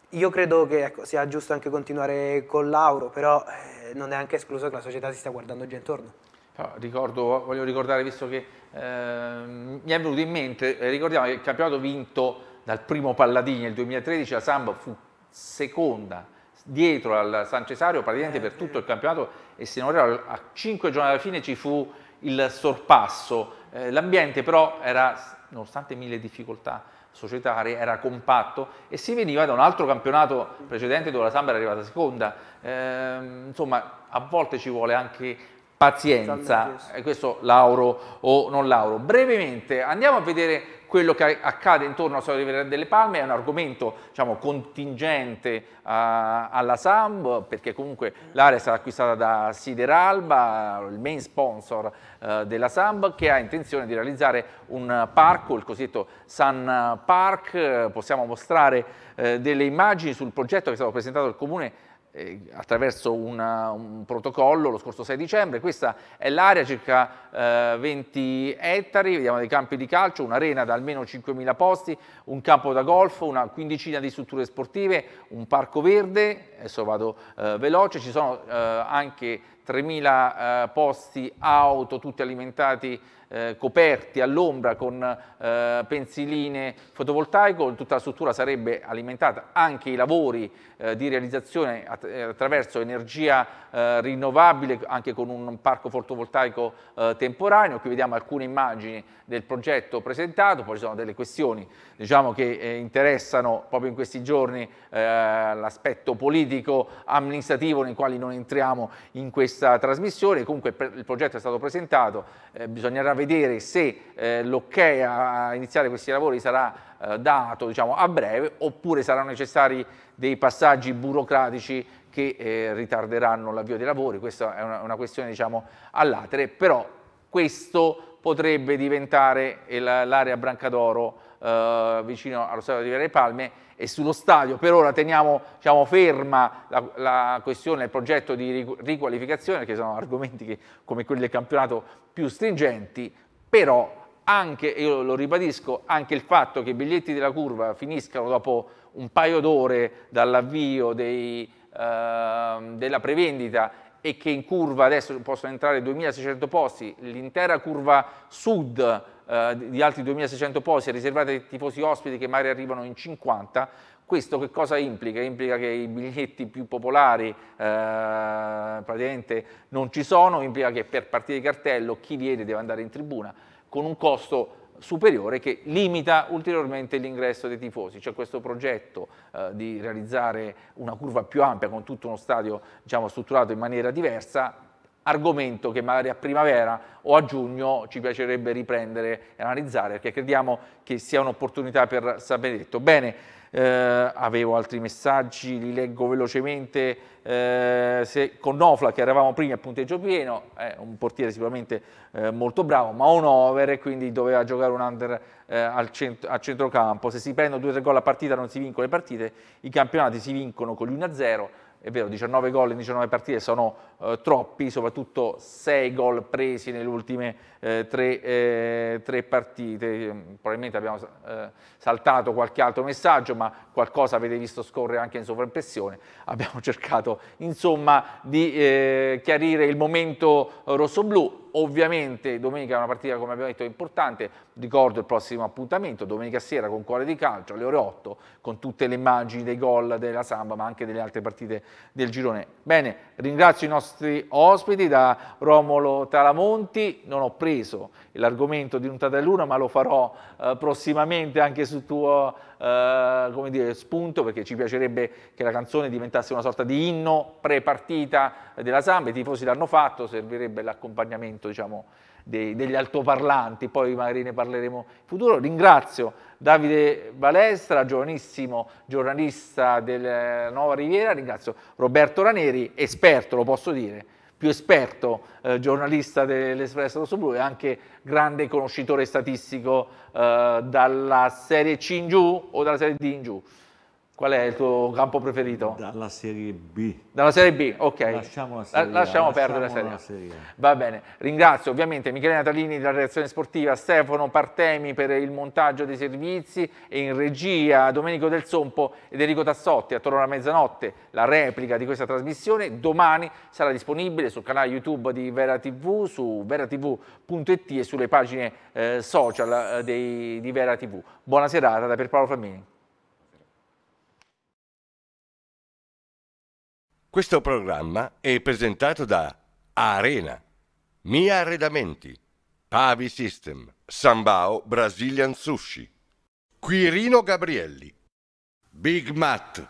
io credo che ecco, sia giusto anche continuare con Lauro, però eh, non è anche escluso che la società si stia guardando già intorno. Ah, ricordo, voglio ricordare, visto che ehm, mi è venuto in mente, eh, ricordiamo che il campionato vinto dal primo Palladini nel 2013, a Samba fu seconda dietro al San Cesario praticamente per tutto il campionato e se non erro a 5 giorni alla fine ci fu il sorpasso. Eh, l'ambiente però era, nonostante mille difficoltà societarie, era compatto e si veniva da un altro campionato precedente dove la Samba era arrivata seconda. Eh, insomma, a volte ci vuole anche pazienza, e eh, questo Lauro o non Lauro. Brevemente andiamo a vedere quello che accade intorno alla storia di delle Palme è un argomento diciamo, contingente uh, alla SAMB, perché comunque l'area sarà acquistata da Sideralba, il main sponsor uh, della SAMB, che ha intenzione di realizzare un parco, il cosiddetto Sun Park, possiamo mostrare uh, delle immagini sul progetto che è stato presentato al Comune eh, attraverso una, un protocollo lo scorso 6 dicembre. Questa è l'area, circa eh, 20 ettari, vediamo dei campi di calcio, un'arena da almeno 5.000 posti, un campo da golf, una quindicina di strutture sportive, un parco verde, adesso vado eh, veloce, ci sono eh, anche 3.000 eh, posti auto, tutti alimentati, eh, coperti all'ombra con eh, pensiline fotovoltaico, tutta la struttura sarebbe alimentata, anche i lavori eh, di realizzazione att eh, attraverso energia eh, rinnovabile, anche con un parco fotovoltaico temporaneo, qui vediamo alcune immagini del progetto presentato, poi ci sono delle questioni diciamo, che interessano proprio in questi giorni l'aspetto politico amministrativo nei quali non entriamo in questo questa trasmissione, comunque il progetto è stato presentato, eh, bisognerà vedere se eh, l'ok a iniziare questi lavori sarà eh, dato diciamo, a breve oppure saranno necessari dei passaggi burocratici che eh, ritarderanno l'avvio dei lavori, questa è una, una questione diciamo, all'atere, però questo potrebbe diventare eh, l'area Brancadoro eh, vicino allo stadio di Vera Palme e sullo stadio per ora teniamo diciamo, ferma la, la, questione, il progetto di riqualificazione che sono argomenti che, come quelli del campionato più stringenti, però anche, io lo ribadisco, anche il fatto che i biglietti della curva finiscano dopo un paio d'ore dall'avvio eh, della prevendita e che in curva adesso possono entrare 2600 posti, l'intera curva sud eh, di altri 2.600 posti riservati ai tifosi ospiti che magari arrivano in 50, questo che cosa implica? Implica che i biglietti più popolari eh, praticamente non ci sono, implica che per partire di cartello chi viene deve andare in tribuna con un costo superiore che limita ulteriormente l'ingresso dei tifosi. C'è questo progetto eh, di realizzare una curva più ampia con tutto uno stadio diciamo, strutturato in maniera diversa, argomento che magari a primavera o a giugno ci piacerebbe riprendere e analizzare perché crediamo che sia un'opportunità per San Benedetto. Bene, eh, avevo altri messaggi, li leggo velocemente, eh, se, con Nofla che eravamo prima a punteggio pieno, è eh, un portiere sicuramente eh, molto bravo, ma un over e quindi doveva giocare un under eh, al, cent al, centrocampo, se si prendono due o tre gol a partita non si vincono le partite, i campionati si vincono con l'1-0, è vero, 19 gol in 19 partite sono eh, troppi, soprattutto sei gol presi nelle ultime eh, tre, eh, tre, partite. Mm, probabilmente abbiamo eh, saltato qualche altro messaggio, ma qualcosa avete visto scorrere anche in sovraimpressione. Abbiamo cercato insomma di eh, chiarire il momento rosso-blu. Ovviamente domenica è una partita, come abbiamo detto, importante. Ricordo il prossimo appuntamento, domenica sera con Cuore di Calcio alle ore 8, con tutte le immagini dei gol della Samba, ma anche delle altre partite del girone. Bene, Ringrazio i nostri ospiti da Romolo Talamonti, non ho preso l'argomento di Unità dell'Una ma lo farò eh, prossimamente anche sul tuo eh, dire, spunto perché ci piacerebbe che la canzone diventasse una sorta di inno pre-partita della Samba, i tifosi l'hanno fatto, servirebbe l'accompagnamento diciamo, dei, degli altoparlanti, poi magari ne parleremo in futuro. Ringrazio Davide Balestra, giovanissimo giornalista della eh, Nuova Riviera, ringrazio Roberto Raneri, esperto, lo posso dire, più esperto eh, giornalista dell'Espresso Rosso Blu e anche grande conoscitore statistico eh, dalla serie C in giù o dalla serie D in giù. Qual è il tuo campo preferito? Dalla Serie B. Dalla Serie B, ok. Lasciamo, la serie, la, lasciamo, perdere la serie. la Va bene. Ringrazio ovviamente Michele Natalini della redazione sportiva, Stefano Partemi per il montaggio dei servizi e in regia Domenico Del Sompo ed Enrico Tassotti. Attorno alla mezzanotte la replica di questa trasmissione domani sarà disponibile sul canale YouTube di Vera TV, su veratv.it e sulle pagine eh, social eh, dei, di Vera TV. Buona serata da Pierpaolo Flamini. Questo programma è presentato da Arena, Mia Arredamenti, Pavi System, Sambao Brazilian Sushi, Quirino Gabrielli, Big Matt.